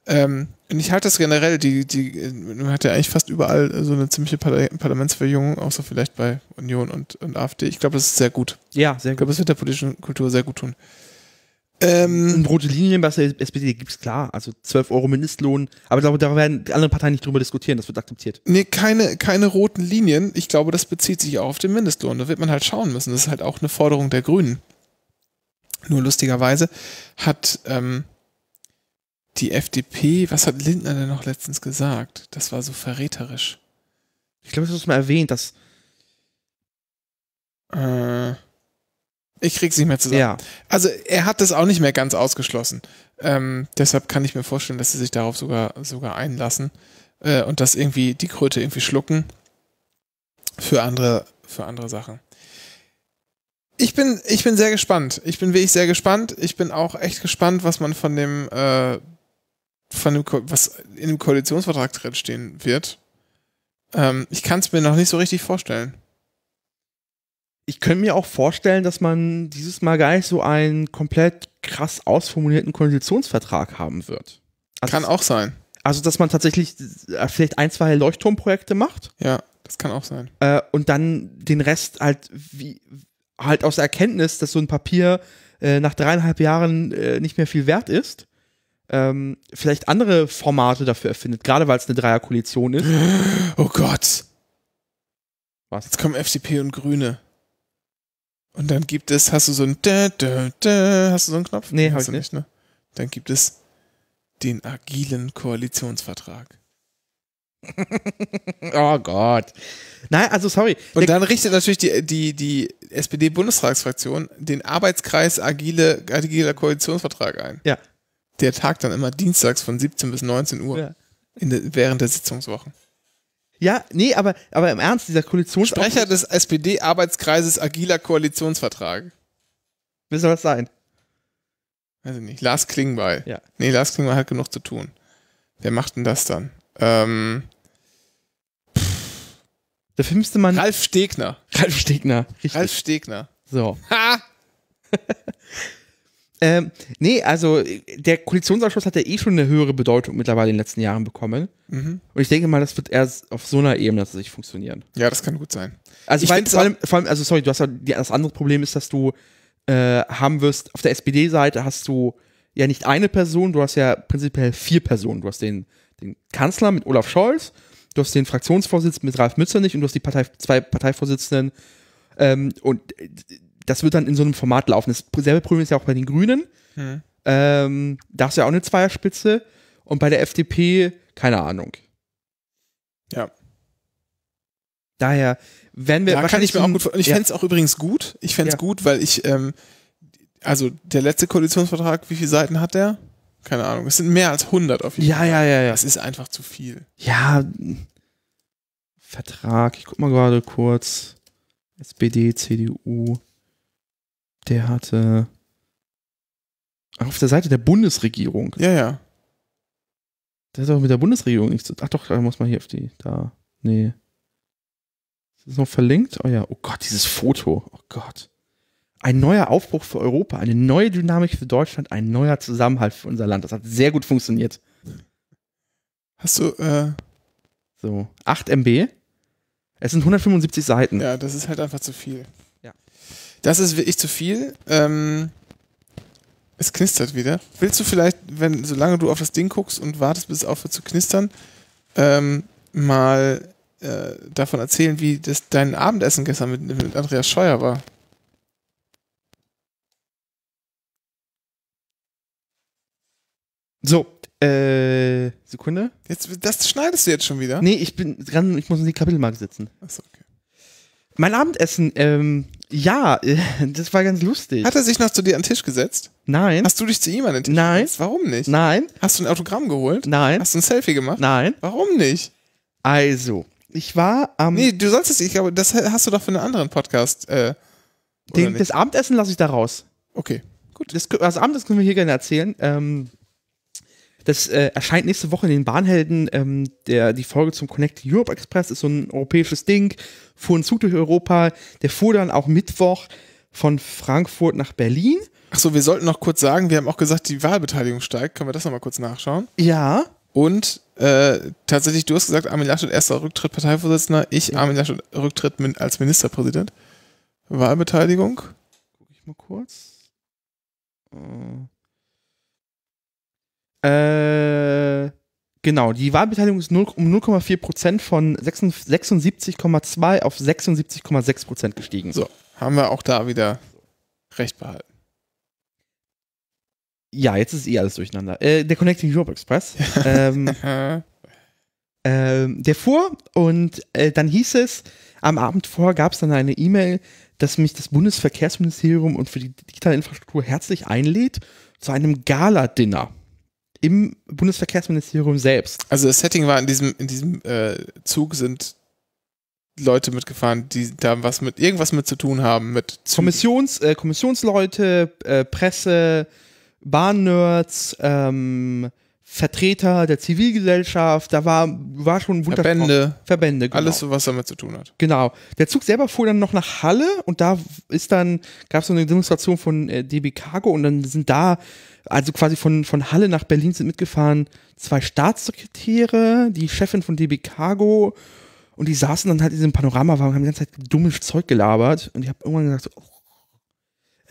Ähm, und ich halte das generell, die, die, äh, man hat ja eigentlich fast überall so eine ziemliche Parlamentsverjüngung, außer vielleicht bei Union und, und AfD. Ich glaube, das ist sehr gut. Ja, sehr gut. Ich glaube, das wird der politischen Kultur sehr gut tun. Ähm, Eine rote Linien bei der SPD gibt es klar, also 12 Euro Mindestlohn, aber ich glaube, da werden andere Parteien nicht drüber diskutieren, das wird akzeptiert. Nee, keine, keine roten Linien. Ich glaube, das bezieht sich auch auf den Mindestlohn. Da wird man halt schauen müssen. Das ist halt auch eine Forderung der Grünen. Nur lustigerweise hat ähm, die FDP, was hat Lindner denn noch letztens gesagt? Das war so verräterisch. Ich glaube, das hast mal erwähnt, dass. Äh, ich krieg's nicht mehr zusammen. Ja. Also er hat das auch nicht mehr ganz ausgeschlossen. Ähm, deshalb kann ich mir vorstellen, dass sie sich darauf sogar, sogar einlassen äh, und das irgendwie die Kröte irgendwie schlucken für andere, für andere Sachen. Ich bin, ich bin sehr gespannt. Ich bin wirklich sehr gespannt. Ich bin auch echt gespannt, was man von dem, äh, von dem Ko was in dem Koalitionsvertrag drinstehen wird. Ähm, ich kann es mir noch nicht so richtig vorstellen ich könnte mir auch vorstellen, dass man dieses Mal gar nicht so einen komplett krass ausformulierten Koalitionsvertrag haben wird. Also kann auch sein. Also, dass man tatsächlich äh, vielleicht ein, zwei Leuchtturmprojekte macht. Ja, das kann auch sein. Äh, und dann den Rest halt wie halt aus der Erkenntnis, dass so ein Papier äh, nach dreieinhalb Jahren äh, nicht mehr viel wert ist, ähm, vielleicht andere Formate dafür erfindet, gerade weil es eine Dreierkoalition ist. Oh Gott. Was? Jetzt kommen FDP und Grüne. Und dann gibt es, hast du so ein da, da, da, hast du so einen Knopf? Nee, habe ich nicht. nicht ne? Dann gibt es den agilen Koalitionsvertrag. oh Gott. Nein, also sorry. Und dann richtet natürlich die, die, die SPD-Bundestagsfraktion den Arbeitskreis agile, agiler Koalitionsvertrag ein. Ja. Der tagt dann immer dienstags von 17 bis 19 Uhr ja. de, während der Sitzungswochen. Ja, nee, aber, aber im Ernst, dieser Koalitionsvertrag. Sprecher des SPD-Arbeitskreises Agiler Koalitionsvertrag. Wer soll das sein? Weiß ich nicht. Lars Klingbeil. Ja. Nee, Lars Klingbeil hat genug zu tun. Wer macht denn das dann? Ähm. Der fünfte Mann. Ralf Stegner. Ralf Stegner, richtig. Ralf Stegner. So. Ha! Ähm, nee, also der Koalitionsausschuss hat ja eh schon eine höhere Bedeutung mittlerweile in den letzten Jahren bekommen. Mhm. Und ich denke mal, das wird erst auf so einer Ebene tatsächlich funktionieren. Ja, das kann gut sein. Also ich weil, vor, allem, vor allem, also sorry, du hast ja das andere Problem ist, dass du äh, haben wirst, auf der SPD-Seite hast du ja nicht eine Person, du hast ja prinzipiell vier Personen. Du hast den, den Kanzler mit Olaf Scholz, du hast den Fraktionsvorsitzenden mit Ralf Mützernich und du hast die Partei, zwei Parteivorsitzenden ähm, und äh, das wird dann in so einem Format laufen. Das selbe Problem ist ja auch bei den Grünen. Hm. Ähm, da hast du ja auch eine Zweierspitze. Und bei der FDP, keine Ahnung. Ja. Daher werden wir. Da kann ich mir auch gut. Ich ja. fände es auch übrigens gut. Ich fände es ja. gut, weil ich. Ähm, also, der letzte Koalitionsvertrag, wie viele Seiten hat der? Keine Ahnung. Es sind mehr als 100 auf jeden ja, Fall. Ja, ja, ja, ja. Das ist einfach zu viel. Ja. Vertrag. Ich guck mal gerade kurz. SPD, CDU der hatte auf der Seite der Bundesregierung. Ja, ja. Das hat auch mit der Bundesregierung nichts zu tun. Ach doch, da muss man hier auf die, da. Nee. Ist das noch verlinkt? Oh ja, oh Gott, dieses Foto. Oh Gott. Ein neuer Aufbruch für Europa, eine neue Dynamik für Deutschland, ein neuer Zusammenhalt für unser Land. Das hat sehr gut funktioniert. Hast du, äh. So, 8 MB. Es sind 175 Seiten. Ja, das ist halt einfach zu viel. Das ist wirklich zu viel. Ähm, es knistert wieder. Willst du vielleicht, wenn solange du auf das Ding guckst und wartest, bis es aufhört zu knistern, ähm, mal äh, davon erzählen, wie das dein Abendessen gestern mit, mit Andreas Scheuer war? So, äh, Sekunde. Jetzt, das schneidest du jetzt schon wieder? Nee, ich bin dran, ich muss in die Kapitelmarke sitzen. Achso, okay. Mein Abendessen, ähm, ja, äh, das war ganz lustig. Hat er sich noch zu dir an den Tisch gesetzt? Nein. Hast du dich zu ihm an den Tisch Nein. gesetzt? Warum nicht? Nein. Hast du ein Autogramm geholt? Nein. Hast du ein Selfie gemacht? Nein. Warum nicht? Also, ich war am. Nee, du sollst es, ich glaube, das hast du doch für einen anderen Podcast. Äh, den, das Abendessen lasse ich da raus. Okay, gut. Das, das Abendessen können wir hier gerne erzählen. Ähm, das äh, erscheint nächste Woche in den Bahnhelden. Ähm, der, die Folge zum Connect Europe Express ist so ein europäisches Ding. Fuhr ein Zug durch Europa. Der fuhr dann auch Mittwoch von Frankfurt nach Berlin. Achso, wir sollten noch kurz sagen, wir haben auch gesagt, die Wahlbeteiligung steigt. Können wir das nochmal kurz nachschauen? Ja. Und äh, tatsächlich, du hast gesagt, Armin Laschet erster Rücktritt Parteivorsitzender, ich ja. Armin Laschet Rücktritt als Ministerpräsident. Wahlbeteiligung. Guck ich mal kurz. Äh. Äh, genau, die Wahlbeteiligung ist 0, um 0,4 Prozent von 76,2 auf 76,6 Prozent gestiegen. So, haben wir auch da wieder recht behalten. Ja, jetzt ist eh alles durcheinander. Äh, der Connecting Europe Express. ähm, ähm, der fuhr und äh, dann hieß es, am Abend vorher gab es dann eine E-Mail, dass mich das Bundesverkehrsministerium und für die digitale Infrastruktur herzlich einlädt zu einem Gala-Dinner im Bundesverkehrsministerium selbst. Also das Setting war in diesem, in diesem äh, Zug sind Leute mitgefahren, die da was mit irgendwas mit zu tun haben mit Zügen. Kommissions äh, Kommissionsleute, äh, Presse, Bahnnerds, ähm, Vertreter der Zivilgesellschaft, da war war schon wunderbar Verbände, Verbände, genau. alles so was damit zu tun hat. Genau. Der Zug selber fuhr dann noch nach Halle und da ist dann gab es so eine Demonstration von äh, DB Cargo und dann sind da also quasi von, von Halle nach Berlin sind mitgefahren zwei Staatssekretäre, die Chefin von DB Cargo und die saßen dann halt in diesem Panoramawagen und haben die ganze Zeit dummes Zeug gelabert und ich habe irgendwann gesagt, so, oh,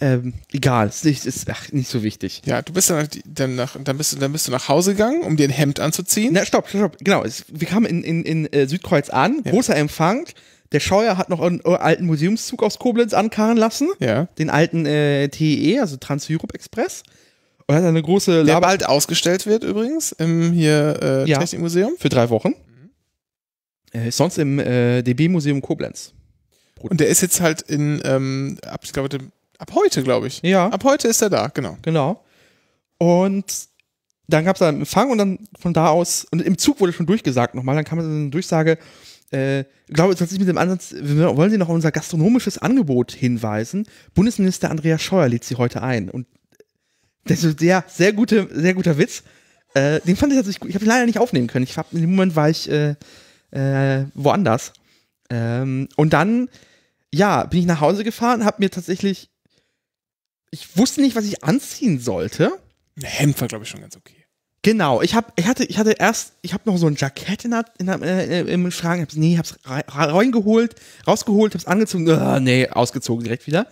ähm, egal, ist nicht, ist ach, nicht so wichtig. Ja, du bist dann, halt dann, nach, dann, bist, dann bist du nach Hause gegangen, um dir ein Hemd anzuziehen. Na, stopp, stopp, genau. Es, wir kamen in, in, in äh, Südkreuz an, ja. großer Empfang. Der Scheuer hat noch einen, einen äh, alten Museumszug aus Koblenz ankarren lassen. Ja. Den alten äh, TE, e, also Trans-Europe Express. Und hat eine große Der Laber bald ausgestellt wird übrigens im hier äh, ja, Technikmuseum. Für drei Wochen. Mhm. Äh, sonst im äh, DB-Museum Koblenz. Und der ist jetzt halt in, ähm, ab, ich glaube, ab heute, glaube ich. Ja. Ab heute ist er da, genau. Genau. Und dann gab es einen Empfang und dann von da aus, und im Zug wurde schon durchgesagt nochmal, dann kam so eine Durchsage, äh, glaube ich, mit dem Ansatz, wir wollen Sie noch auf unser gastronomisches Angebot hinweisen? Bundesminister Andreas Scheuer lädt Sie heute ein. Und das ist, ja, sehr, gute, sehr guter Witz. Äh, den fand ich tatsächlich gut. Ich habe ihn leider nicht aufnehmen können. Ich hab, in dem Moment war ich äh, äh, woanders. Ähm, und dann, ja, bin ich nach Hause gefahren, habe mir tatsächlich. Ich wusste nicht, was ich anziehen sollte. Ein Hemd war, glaube ich, schon ganz okay. Genau, ich, hab, ich, hatte, ich hatte erst, ich habe noch so ein Jackett in der, in äh, im Schrank, hab's, nee, hab's reingeholt, rausgeholt, hab's angezogen, uh, nee, ausgezogen direkt wieder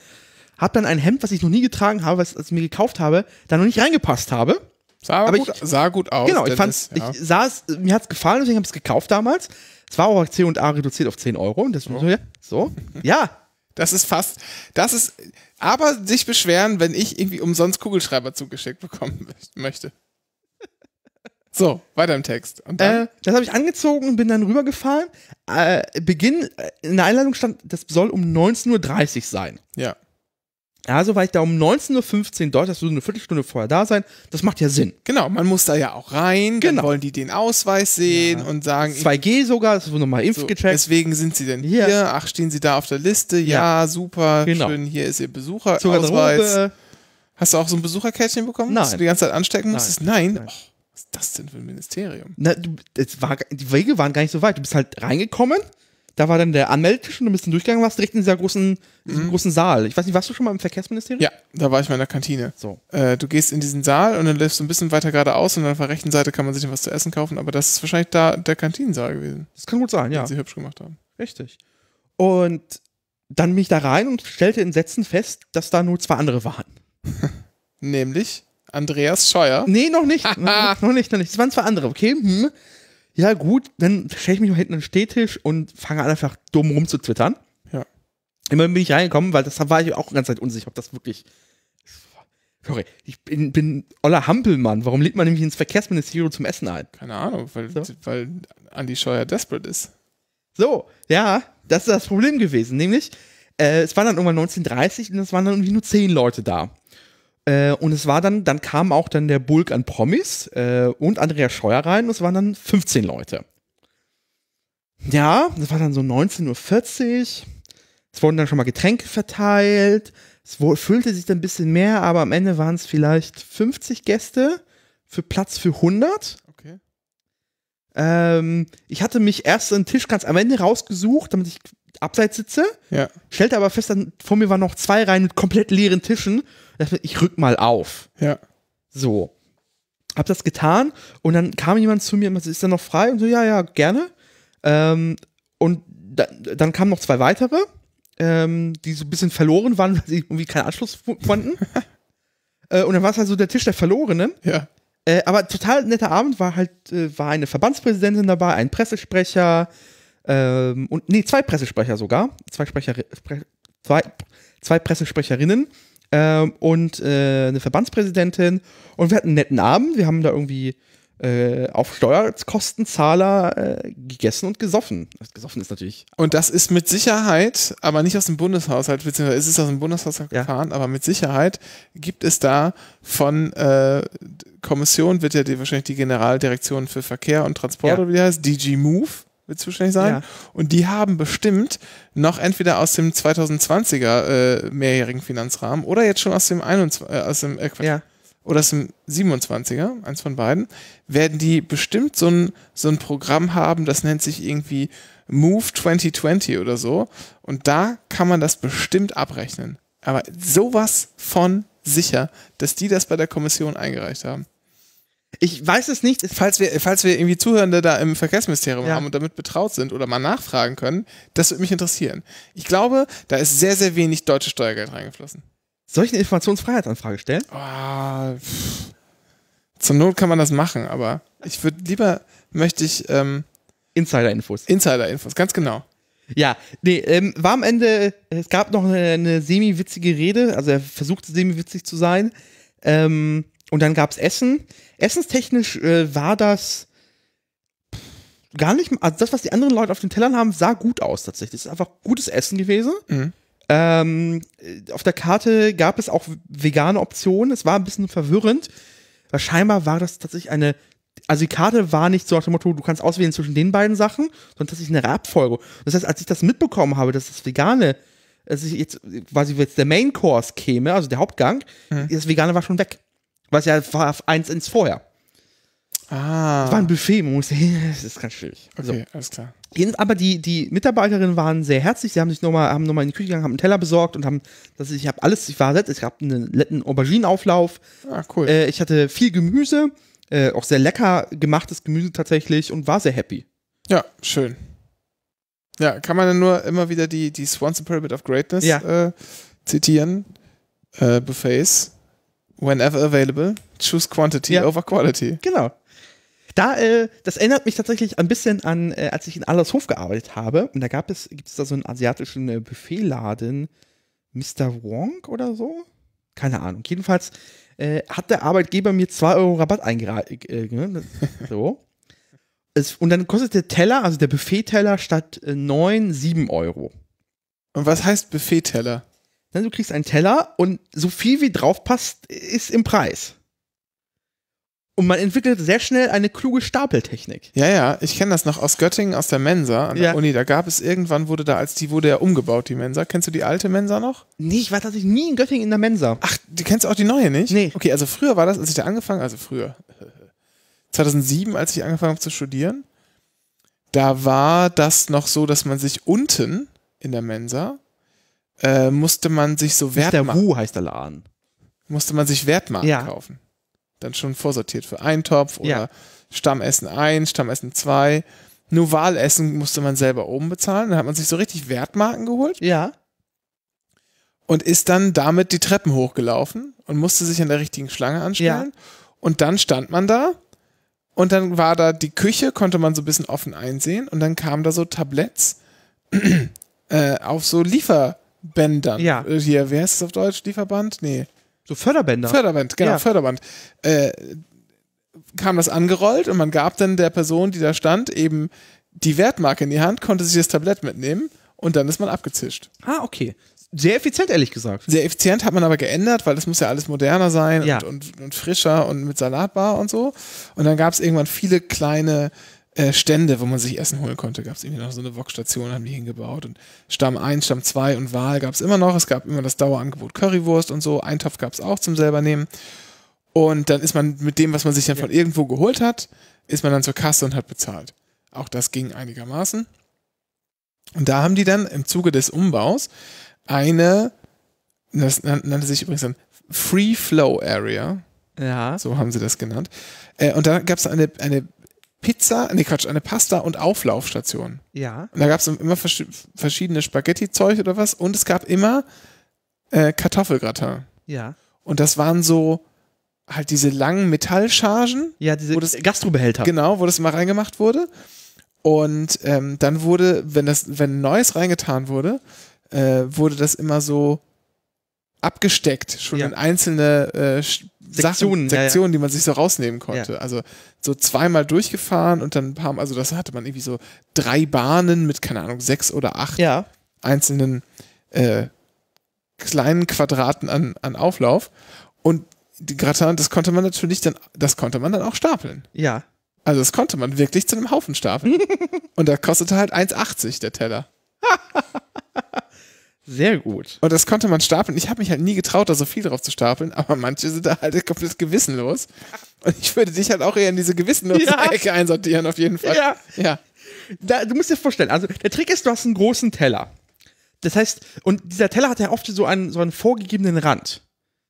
habe dann ein Hemd, was ich noch nie getragen habe, was ich mir gekauft habe, da noch nicht reingepasst habe. Sah aber, gut, ich, sah gut aus. Genau, ich fand's, ist, ja. ich sah es, mir hat es gefallen, deswegen habe ich es gekauft damals. Es war auch C&A reduziert auf 10 Euro. Und das oh. so, ja. Das ist fast, das ist, aber sich beschweren, wenn ich irgendwie umsonst Kugelschreiber zugeschickt bekommen möchte. So, weiter im Text. Äh, das habe ich angezogen und bin dann rübergefahren. Äh, Beginn, äh, in der Einladung stand, das soll um 19.30 Uhr sein. Ja. Also war ich da um 19.15 Uhr dort, dass du eine Viertelstunde vorher da sein. Das macht ja Sinn. Genau, man muss da ja auch rein, genau. dann wollen die den Ausweis sehen ja. und sagen. 2G sogar, das wurde nochmal impfgecheckt. So, deswegen sind sie denn hier. hier. Ach, stehen sie da auf der Liste? Ja, ja. super, genau. schön, hier ist ihr Besucherausweis. Äh, Hast du auch so ein Besucherkärtchen bekommen, Nein. dass du die ganze Zeit anstecken musstest? Nein. Nein. Oh, was ist das denn für ein Ministerium? Na, du, war, die Wege waren gar nicht so weit. Du bist halt reingekommen, da war dann der Anmeldetisch und du bist dann durchgegangen, warst direkt in dieser großen, diesem mhm. großen Saal. Ich weiß nicht, warst du schon mal im Verkehrsministerium? Ja, da war ich mal in der Kantine. So. Äh, du gehst in diesen Saal und dann läufst du ein bisschen weiter geradeaus und dann auf der rechten Seite kann man sich dann was zu essen kaufen, aber das ist wahrscheinlich da der Kantinensaal gewesen. Das kann gut sein, ja. Den sie hübsch gemacht haben. Richtig. Und dann bin ich da rein und stellte in Sätzen fest, dass da nur zwei andere waren. Nämlich Andreas Scheuer. Nee, noch nicht. noch, noch nicht, noch nicht. Es waren zwei andere, okay? Hm ja gut, dann stelle ich mich mal hinten an den Stehtisch und fange an, einfach dumm rumzutwittern. Ja. Immerhin bin ich reingekommen, weil das war ich auch die ganze Zeit unsicher, ob das wirklich. Sorry, ich bin, bin Oller Hampelmann. Warum lädt man nämlich ins Verkehrsministerium zum Essen ein? Keine Ahnung, weil, so. weil Andi Scheuer desperate ist. So, ja, das ist das Problem gewesen. Nämlich, äh, es war dann irgendwann 19.30 und es waren dann irgendwie nur 10 Leute da. Äh, und es war dann, dann kam auch dann der Bulk an Promis äh, und Andrea Scheuer rein und es waren dann 15 Leute. Ja, das war dann so 19.40 Uhr. Es wurden dann schon mal Getränke verteilt. Es füllte sich dann ein bisschen mehr, aber am Ende waren es vielleicht 50 Gäste für Platz für 100. Okay. Ähm, ich hatte mich erst einen Tisch ganz am Ende rausgesucht, damit ich abseits sitze. Ja. Stellte aber fest, dann vor mir waren noch zwei Reihen mit komplett leeren Tischen ich rück mal auf. Ja. So. Hab das getan und dann kam jemand zu mir und meinte, ist er noch frei? Und so, ja, ja, gerne. Ähm, und da, dann kamen noch zwei weitere, ähm, die so ein bisschen verloren waren, weil sie irgendwie keinen Anschluss fanden. äh, und dann war es halt so der Tisch der Verlorenen. Ja. Äh, aber total netter Abend war halt, äh, war eine Verbandspräsidentin dabei, ein Pressesprecher, ähm, und nee, zwei Pressesprecher sogar, zwei Sprecher, zwei, zwei Pressesprecherinnen ähm, und äh, eine Verbandspräsidentin. Und wir hatten einen netten Abend. Wir haben da irgendwie äh, auf Steuerkostenzahler äh, gegessen und gesoffen. Gesoffen ist natürlich. Und das ist mit Sicherheit, aber nicht aus dem Bundeshaushalt, beziehungsweise ist es aus dem Bundeshaushalt ja. gefahren, aber mit Sicherheit gibt es da von äh, Kommission, wird ja die, wahrscheinlich die Generaldirektion für Verkehr und Transport, ja. oder wie heißt, DG Move wird es wahrscheinlich sein. Ja. Und die haben bestimmt noch entweder aus dem 2020er äh, mehrjährigen Finanzrahmen oder jetzt schon aus dem 21, äh, aus dem äh, Quatsch, ja. oder aus dem 27er, eins von beiden, werden die bestimmt so ein, so ein Programm haben, das nennt sich irgendwie Move 2020 oder so. Und da kann man das bestimmt abrechnen. Aber sowas von sicher, dass die das bei der Kommission eingereicht haben. Ich weiß es nicht. Falls wir, falls wir irgendwie Zuhörende da im Verkehrsministerium ja. haben und damit betraut sind oder mal nachfragen können, das würde mich interessieren. Ich glaube, da ist sehr, sehr wenig deutsches Steuergeld reingeflossen. Soll ich eine Informationsfreiheitsanfrage stellen? Oh, zur Not kann man das machen, aber ich würde lieber, möchte ich. Ähm, Insider-Infos. Insider-Infos, ganz genau. Ja, nee, ähm, war am Ende, es gab noch eine, eine semi-witzige Rede, also er versuchte semi-witzig zu sein. Ähm, und dann gab es Essen. Essenstechnisch äh, war das gar nicht, also das, was die anderen Leute auf den Tellern haben, sah gut aus tatsächlich. Es ist einfach gutes Essen gewesen. Mhm. Ähm, äh, auf der Karte gab es auch vegane Optionen. Es war ein bisschen verwirrend. Weil scheinbar war das tatsächlich eine, also die Karte war nicht so nach dem Motto, du kannst auswählen zwischen den beiden Sachen, sondern tatsächlich eine Abfolge. Das heißt, als ich das mitbekommen habe, dass das vegane, also jetzt quasi jetzt der Main Course käme, also der Hauptgang, mhm. das vegane war schon weg. Was ja war eins ins vorher. Ah. Das war ein Buffet, man muss das ist ganz schwierig. Okay, so. alles klar. Aber die, die Mitarbeiterinnen waren sehr herzlich, sie haben sich nochmal noch in die Küche gegangen, haben einen Teller besorgt und haben, dass ich habe alles, ich war selbst, ich habe einen netten Auberginenauflauf. Ah, cool. Äh, ich hatte viel Gemüse, äh, auch sehr lecker gemachtes Gemüse tatsächlich und war sehr happy. Ja, schön. Ja, kann man dann nur immer wieder die, die Swanson Pyramid of Greatness ja. äh, zitieren, äh, Buffets Whenever available, choose quantity ja. over quality. Genau. Da, äh, das erinnert mich tatsächlich ein bisschen an, äh, als ich in Allershof gearbeitet habe. Und da gab es, gibt es da so einen asiatischen äh, Buffetladen, Mr. Wong oder so? Keine Ahnung. Jedenfalls äh, hat der Arbeitgeber mir 2 Euro Rabatt eingereicht. Äh, ne? so. es, und dann kostet der Teller, also der Buffet-Teller statt 9, äh, 7 Euro. Und was heißt Buffet-Teller? Ne, du kriegst einen Teller und so viel wie drauf passt, ist im Preis. Und man entwickelt sehr schnell eine kluge Stapeltechnik. Ja, ja, ich kenne das noch aus Göttingen, aus der Mensa an der Uni. Da gab es irgendwann, wurde da als die wurde ja umgebaut, die Mensa. Kennst du die alte Mensa noch? Nee, ich war tatsächlich nie in Göttingen in der Mensa. Ach, die kennst du auch die neue nicht? Nee. Okay, also früher war das, als ich da angefangen, also früher, 2007, als ich angefangen habe zu studieren, da war das noch so, dass man sich unten in der Mensa äh, musste man sich so Wert Der Wu heißt der Laden. Musste man sich Wertmarken ja. kaufen. Dann schon vorsortiert für Eintopf oder ja. Stammessen 1, Stammessen 2. Nur Wahlessen musste man selber oben bezahlen. Dann hat man sich so richtig Wertmarken geholt. Ja. Und ist dann damit die Treppen hochgelaufen und musste sich an der richtigen Schlange anstellen. Ja. Und dann stand man da und dann war da die Küche, konnte man so ein bisschen offen einsehen und dann kamen da so Tabletts äh, auf so Liefer- Bändern. Ja. Hier, wie heißt es auf Deutsch? Lieferband? Nee. So Förderbänder. Förderband, genau, ja. Förderband. Äh, kam das angerollt und man gab dann der Person, die da stand, eben die Wertmarke in die Hand, konnte sich das Tablett mitnehmen und dann ist man abgezischt. Ah, okay. Sehr effizient, ehrlich gesagt. Sehr effizient hat man aber geändert, weil das muss ja alles moderner sein ja. und, und, und, frischer und mit Salatbar und so. Und dann gab es irgendwann viele kleine äh, Stände, wo man sich Essen holen konnte. Gab es irgendwie noch so eine Wokstation, haben die hingebaut. Und Stamm 1, Stamm 2 und Wahl gab es immer noch. Es gab immer das Dauerangebot Currywurst und so. Eintopf gab es auch zum selber nehmen. Und dann ist man mit dem, was man sich dann ja. von irgendwo geholt hat, ist man dann zur Kasse und hat bezahlt. Auch das ging einigermaßen. Und da haben die dann im Zuge des Umbaus eine, das nannte sich übrigens dann Free Flow Area. Ja. So haben sie das genannt. Äh, und da gab es eine, eine Pizza, nee Quatsch, eine Pasta- und Auflaufstation. Ja. Und da gab es immer vers verschiedene Spaghetti-Zeug oder was und es gab immer äh, Kartoffelgratin. Ja. Und das waren so halt diese langen Metallchargen. Ja, diese wo das, Gastrobehälter. Genau, wo das immer reingemacht wurde. Und ähm, dann wurde, wenn das, wenn Neues reingetan wurde, äh, wurde das immer so abgesteckt, schon ja. in einzelne äh, Sachen, Sektionen, ja, ja. die man sich so rausnehmen konnte. Also so zweimal durchgefahren und dann ein paar, also das hatte man irgendwie so drei Bahnen mit, keine Ahnung, sechs oder acht einzelnen äh, kleinen Quadraten an, an Auflauf. Und die Gratin, das konnte man natürlich dann, das konnte man dann auch stapeln. Ja. Also das konnte man wirklich zu einem Haufen stapeln. und da kostete halt 1,80 der Teller. Sehr gut. Und das konnte man stapeln. Ich habe mich halt nie getraut, da so viel drauf zu stapeln, aber manche sind da halt komplett gewissenlos. Und ich würde dich halt auch eher in diese gewissenlose ja. Ecke einsortieren, auf jeden Fall. Ja. ja. Da, du musst dir vorstellen, also der Trick ist, du hast einen großen Teller. Das heißt, und dieser Teller hat ja oft so einen, so einen vorgegebenen Rand.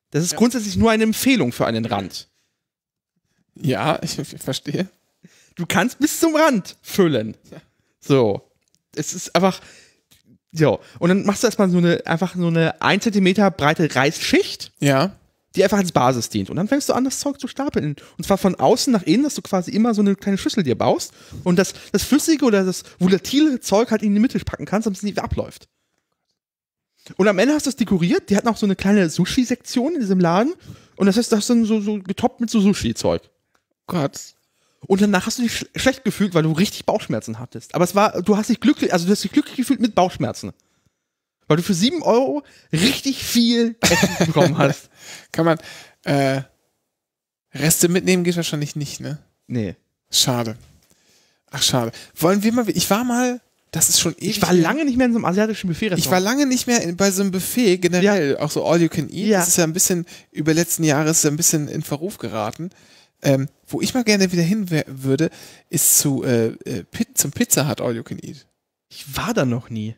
Das ist ja. grundsätzlich nur eine Empfehlung für einen Rand. Ja, ich, ich verstehe. Du kannst bis zum Rand füllen. Ja. So. Es ist einfach, so, und dann machst du erstmal so eine, einfach so eine 1 cm breite Reisschicht. Ja. Die einfach als Basis dient. Und dann fängst du an, das Zeug zu stapeln. Und zwar von außen nach innen, dass du quasi immer so eine kleine Schüssel dir baust und das, das flüssige oder das volatile Zeug halt in die Mitte packen kannst, damit es nicht abläuft. Und am Ende hast du es dekoriert. Die hatten auch so eine kleine Sushi-Sektion in diesem Laden. Und das heißt, das ist dann so, so getoppt mit so Sushi-Zeug. Gott. Und danach hast du dich schlecht gefühlt, weil du richtig Bauchschmerzen hattest. Aber es war, du hast dich glücklich, also du hast dich glücklich gefühlt mit Bauchschmerzen. Weil du für sieben Euro richtig viel Essen bekommen hast. Kann man, äh, Reste mitnehmen geht wahrscheinlich nicht, ne? Nee. Schade. Ach, schade. Wollen wir mal, ich war mal, das ist schon ewig. Ich war lange nicht mehr in so einem asiatischen Buffet. Ich war lange nicht mehr in, bei so einem Buffet generell, ja. auch so All You Can Eat. Ja. Das ist ja ein bisschen, über letzten Jahre ist ja ein bisschen in Verruf geraten. Ähm, wo ich mal gerne wieder hin würde, ist zu, äh, äh, Pit zum Pizza Hut All You Can Eat. Ich war da noch nie.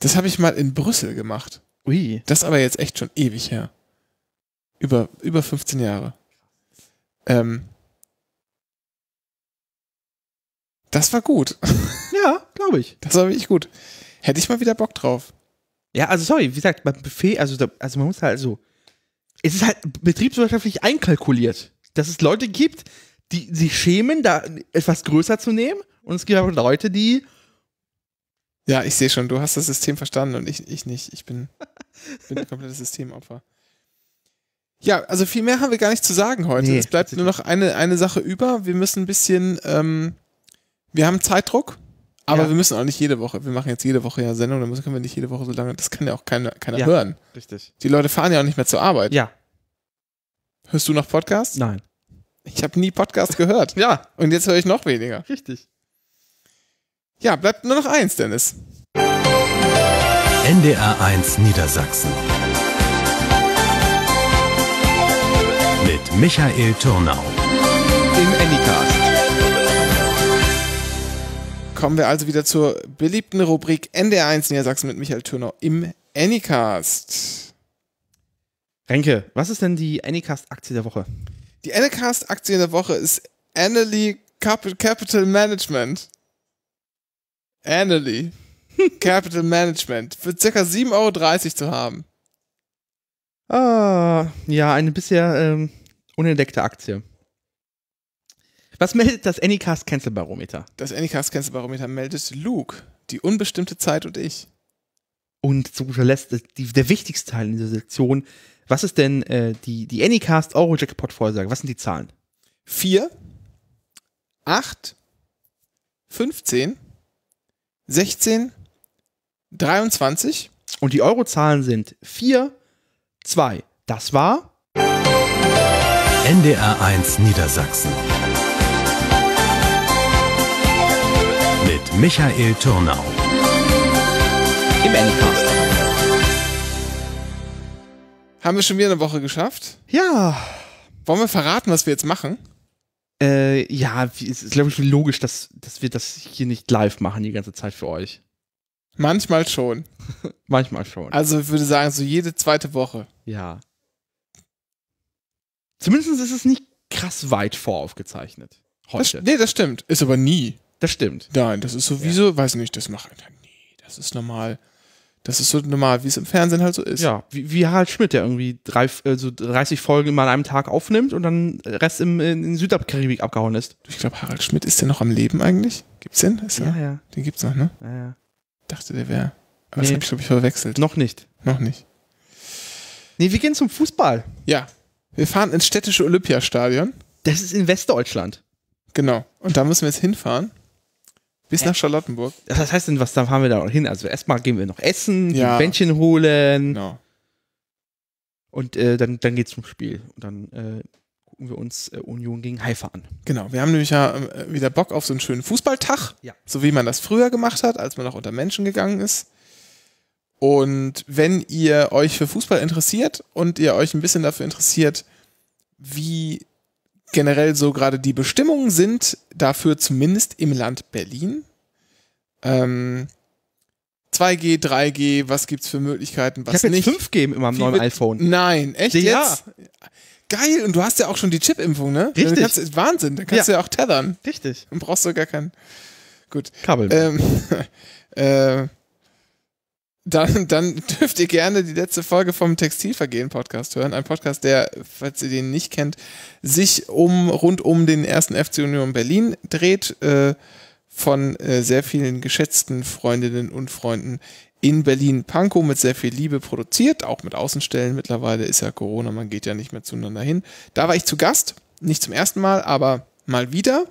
Das habe ich mal in Brüssel gemacht. Ui. Das ist aber jetzt echt schon ewig her. Über, über 15 Jahre. Ähm, das war gut. Ja, glaube ich. Das war wirklich gut. Hätte ich mal wieder Bock drauf. Ja, also sorry, wie gesagt, beim Buffet, also, also man muss halt so, es ist halt betriebswirtschaftlich einkalkuliert dass es Leute gibt, die sich schämen, da etwas größer zu nehmen. Und es gibt aber Leute, die. Ja, ich sehe schon, du hast das System verstanden und ich, ich nicht. Ich bin, bin ein komplettes Systemopfer. Ja, also viel mehr haben wir gar nicht zu sagen heute. Nee, es bleibt nur noch eine, eine Sache über. Wir müssen ein bisschen, ähm, wir haben Zeitdruck, aber ja. wir müssen auch nicht jede Woche. Wir machen jetzt jede Woche ja Sendung, dann können wir nicht jede Woche so lange. Das kann ja auch keiner, keiner ja, hören. Richtig. Die Leute fahren ja auch nicht mehr zur Arbeit. Ja. Hörst du noch Podcasts? Nein. Ich habe nie Podcast gehört. ja. Und jetzt höre ich noch weniger. Richtig. Ja, bleibt nur noch eins, Dennis. NDR 1 Niedersachsen. Mit Michael Turnau. Im Anycast. Kommen wir also wieder zur beliebten Rubrik NDR 1 Niedersachsen mit Michael Turnau im Anycast. Renke, was ist denn die Anycast-Aktie der Woche? Die Anacast-Aktie in der Woche ist Annaly Capital Management. Annaly Capital Management für ca. 7,30 Euro zu haben. Ah, ja, eine bisher ähm, unentdeckte Aktie. Was meldet das Anycast Cancelbarometer? Das Anycast Cancelbarometer meldet Luke, die unbestimmte Zeit und ich. Und zu guter Letzt, die, der wichtigste Teil in dieser Sektion, was ist denn äh, die, die Anycast Euro-Jackpot-Vorhersage? Was sind die Zahlen? 4, 8, 15, 16, 23. Und die Euro-Zahlen sind 4, 2. Das war NDR 1 Niedersachsen. Mit Michael Turnau. Im Endcast. Haben wir schon wieder eine Woche geschafft? Ja. Wollen wir verraten, was wir jetzt machen? Äh, ja, es ist, glaube ich, logisch, dass, dass wir das hier nicht live machen die ganze Zeit für euch. Manchmal schon. Manchmal schon. Also ich würde sagen, so jede zweite Woche. Ja. Zumindest ist es nicht krass weit voraufgezeichnet. Heute. Das, nee, das stimmt. Ist aber nie. Das stimmt. Nein, das ist sowieso, ja. weiß nicht, das macht nie. Das ist normal. Das ist so normal, wie es im Fernsehen halt so ist. Ja, wie, wie Harald Schmidt, der irgendwie drei, also 30 Folgen immer an einem Tag aufnimmt und dann Rest im, in Südkaribik abgehauen ist. Ich glaube, Harald Schmidt ist ja noch am Leben eigentlich? Gibt's den? Ist ja, er, ja. Den gibt's noch, ne? Ja, ja. Dachte, der wäre. Aber nee. das habe ich, glaube ich, verwechselt. Noch nicht. Noch nicht. Nee, wir gehen zum Fußball. Ja. Wir fahren ins städtische Olympiastadion. Das ist in Westdeutschland. Genau. Und da müssen wir jetzt hinfahren. Bis nach Charlottenburg. Was heißt denn, was da fahren wir da noch hin? Also erstmal gehen wir noch essen, ja. ein Bändchen holen. Genau. Und äh, dann, dann geht's zum Spiel. Und dann äh, gucken wir uns äh, Union gegen Haifa an. Genau, wir haben nämlich ja äh, wieder Bock auf so einen schönen Fußballtag. Ja. So wie man das früher gemacht hat, als man noch unter Menschen gegangen ist. Und wenn ihr euch für Fußball interessiert und ihr euch ein bisschen dafür interessiert, wie generell so gerade die Bestimmungen sind dafür zumindest im Land Berlin. Ähm, 2G, 3G, was gibt's für Möglichkeiten, was ich hab nicht. Jetzt 5G immer am neuen iPhone. Nein, echt ja. jetzt? Geil, und du hast ja auch schon die Chip-Impfung, ne? Richtig. Kannst, Wahnsinn, dann kannst ja. du ja auch tethern. Richtig. Und brauchst du gar keinen. Gut. Kabel. Ähm, äh, dann, dann dürft ihr gerne die letzte Folge vom Textilvergehen-Podcast hören. Ein Podcast, der, falls ihr den nicht kennt, sich um rund um den ersten FC Union Berlin dreht, äh, von äh, sehr vielen geschätzten Freundinnen und Freunden in Berlin-Pankow mit sehr viel Liebe produziert, auch mit Außenstellen. Mittlerweile ist ja Corona, man geht ja nicht mehr zueinander hin. Da war ich zu Gast, nicht zum ersten Mal, aber mal wieder.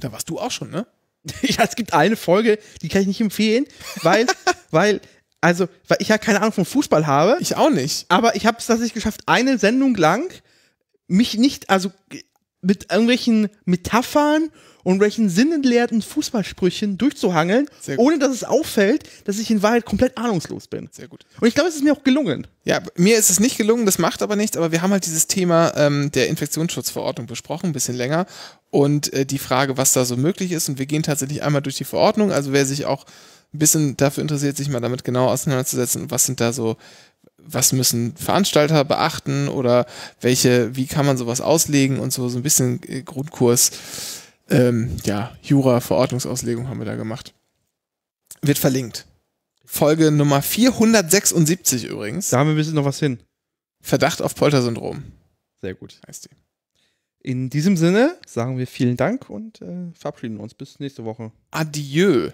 Da warst du auch schon, ne? ja, es gibt eine Folge, die kann ich nicht empfehlen, weil, weil, also, weil ich ja keine Ahnung vom Fußball habe. Ich auch nicht. Aber ich habe es tatsächlich geschafft, eine Sendung lang mich nicht, also mit irgendwelchen Metaphern und welchen sinnentleerten Fußballsprüchen durchzuhangeln, ohne dass es auffällt, dass ich in Wahrheit komplett ahnungslos bin. Sehr gut. Und ich glaube, es ist mir auch gelungen. Ja, mir ist es nicht gelungen, das macht aber nichts, aber wir haben halt dieses Thema ähm, der Infektionsschutzverordnung besprochen, ein bisschen länger und äh, die Frage, was da so möglich ist und wir gehen tatsächlich einmal durch die Verordnung, also wer sich auch ein bisschen dafür interessiert, sich mal damit genau auseinanderzusetzen was sind da so was müssen Veranstalter beachten oder welche, wie kann man sowas auslegen und so, so ein bisschen äh, Grundkurs ähm, ja, Jura-Verordnungsauslegung haben wir da gemacht. Wird verlinkt. Folge Nummer 476 übrigens. Da haben wir ein bisschen noch was hin. Verdacht auf Polter-Syndrom. Sehr gut. Heißt die. In diesem Sinne sagen wir vielen Dank und äh, verabschieden uns bis nächste Woche. Adieu.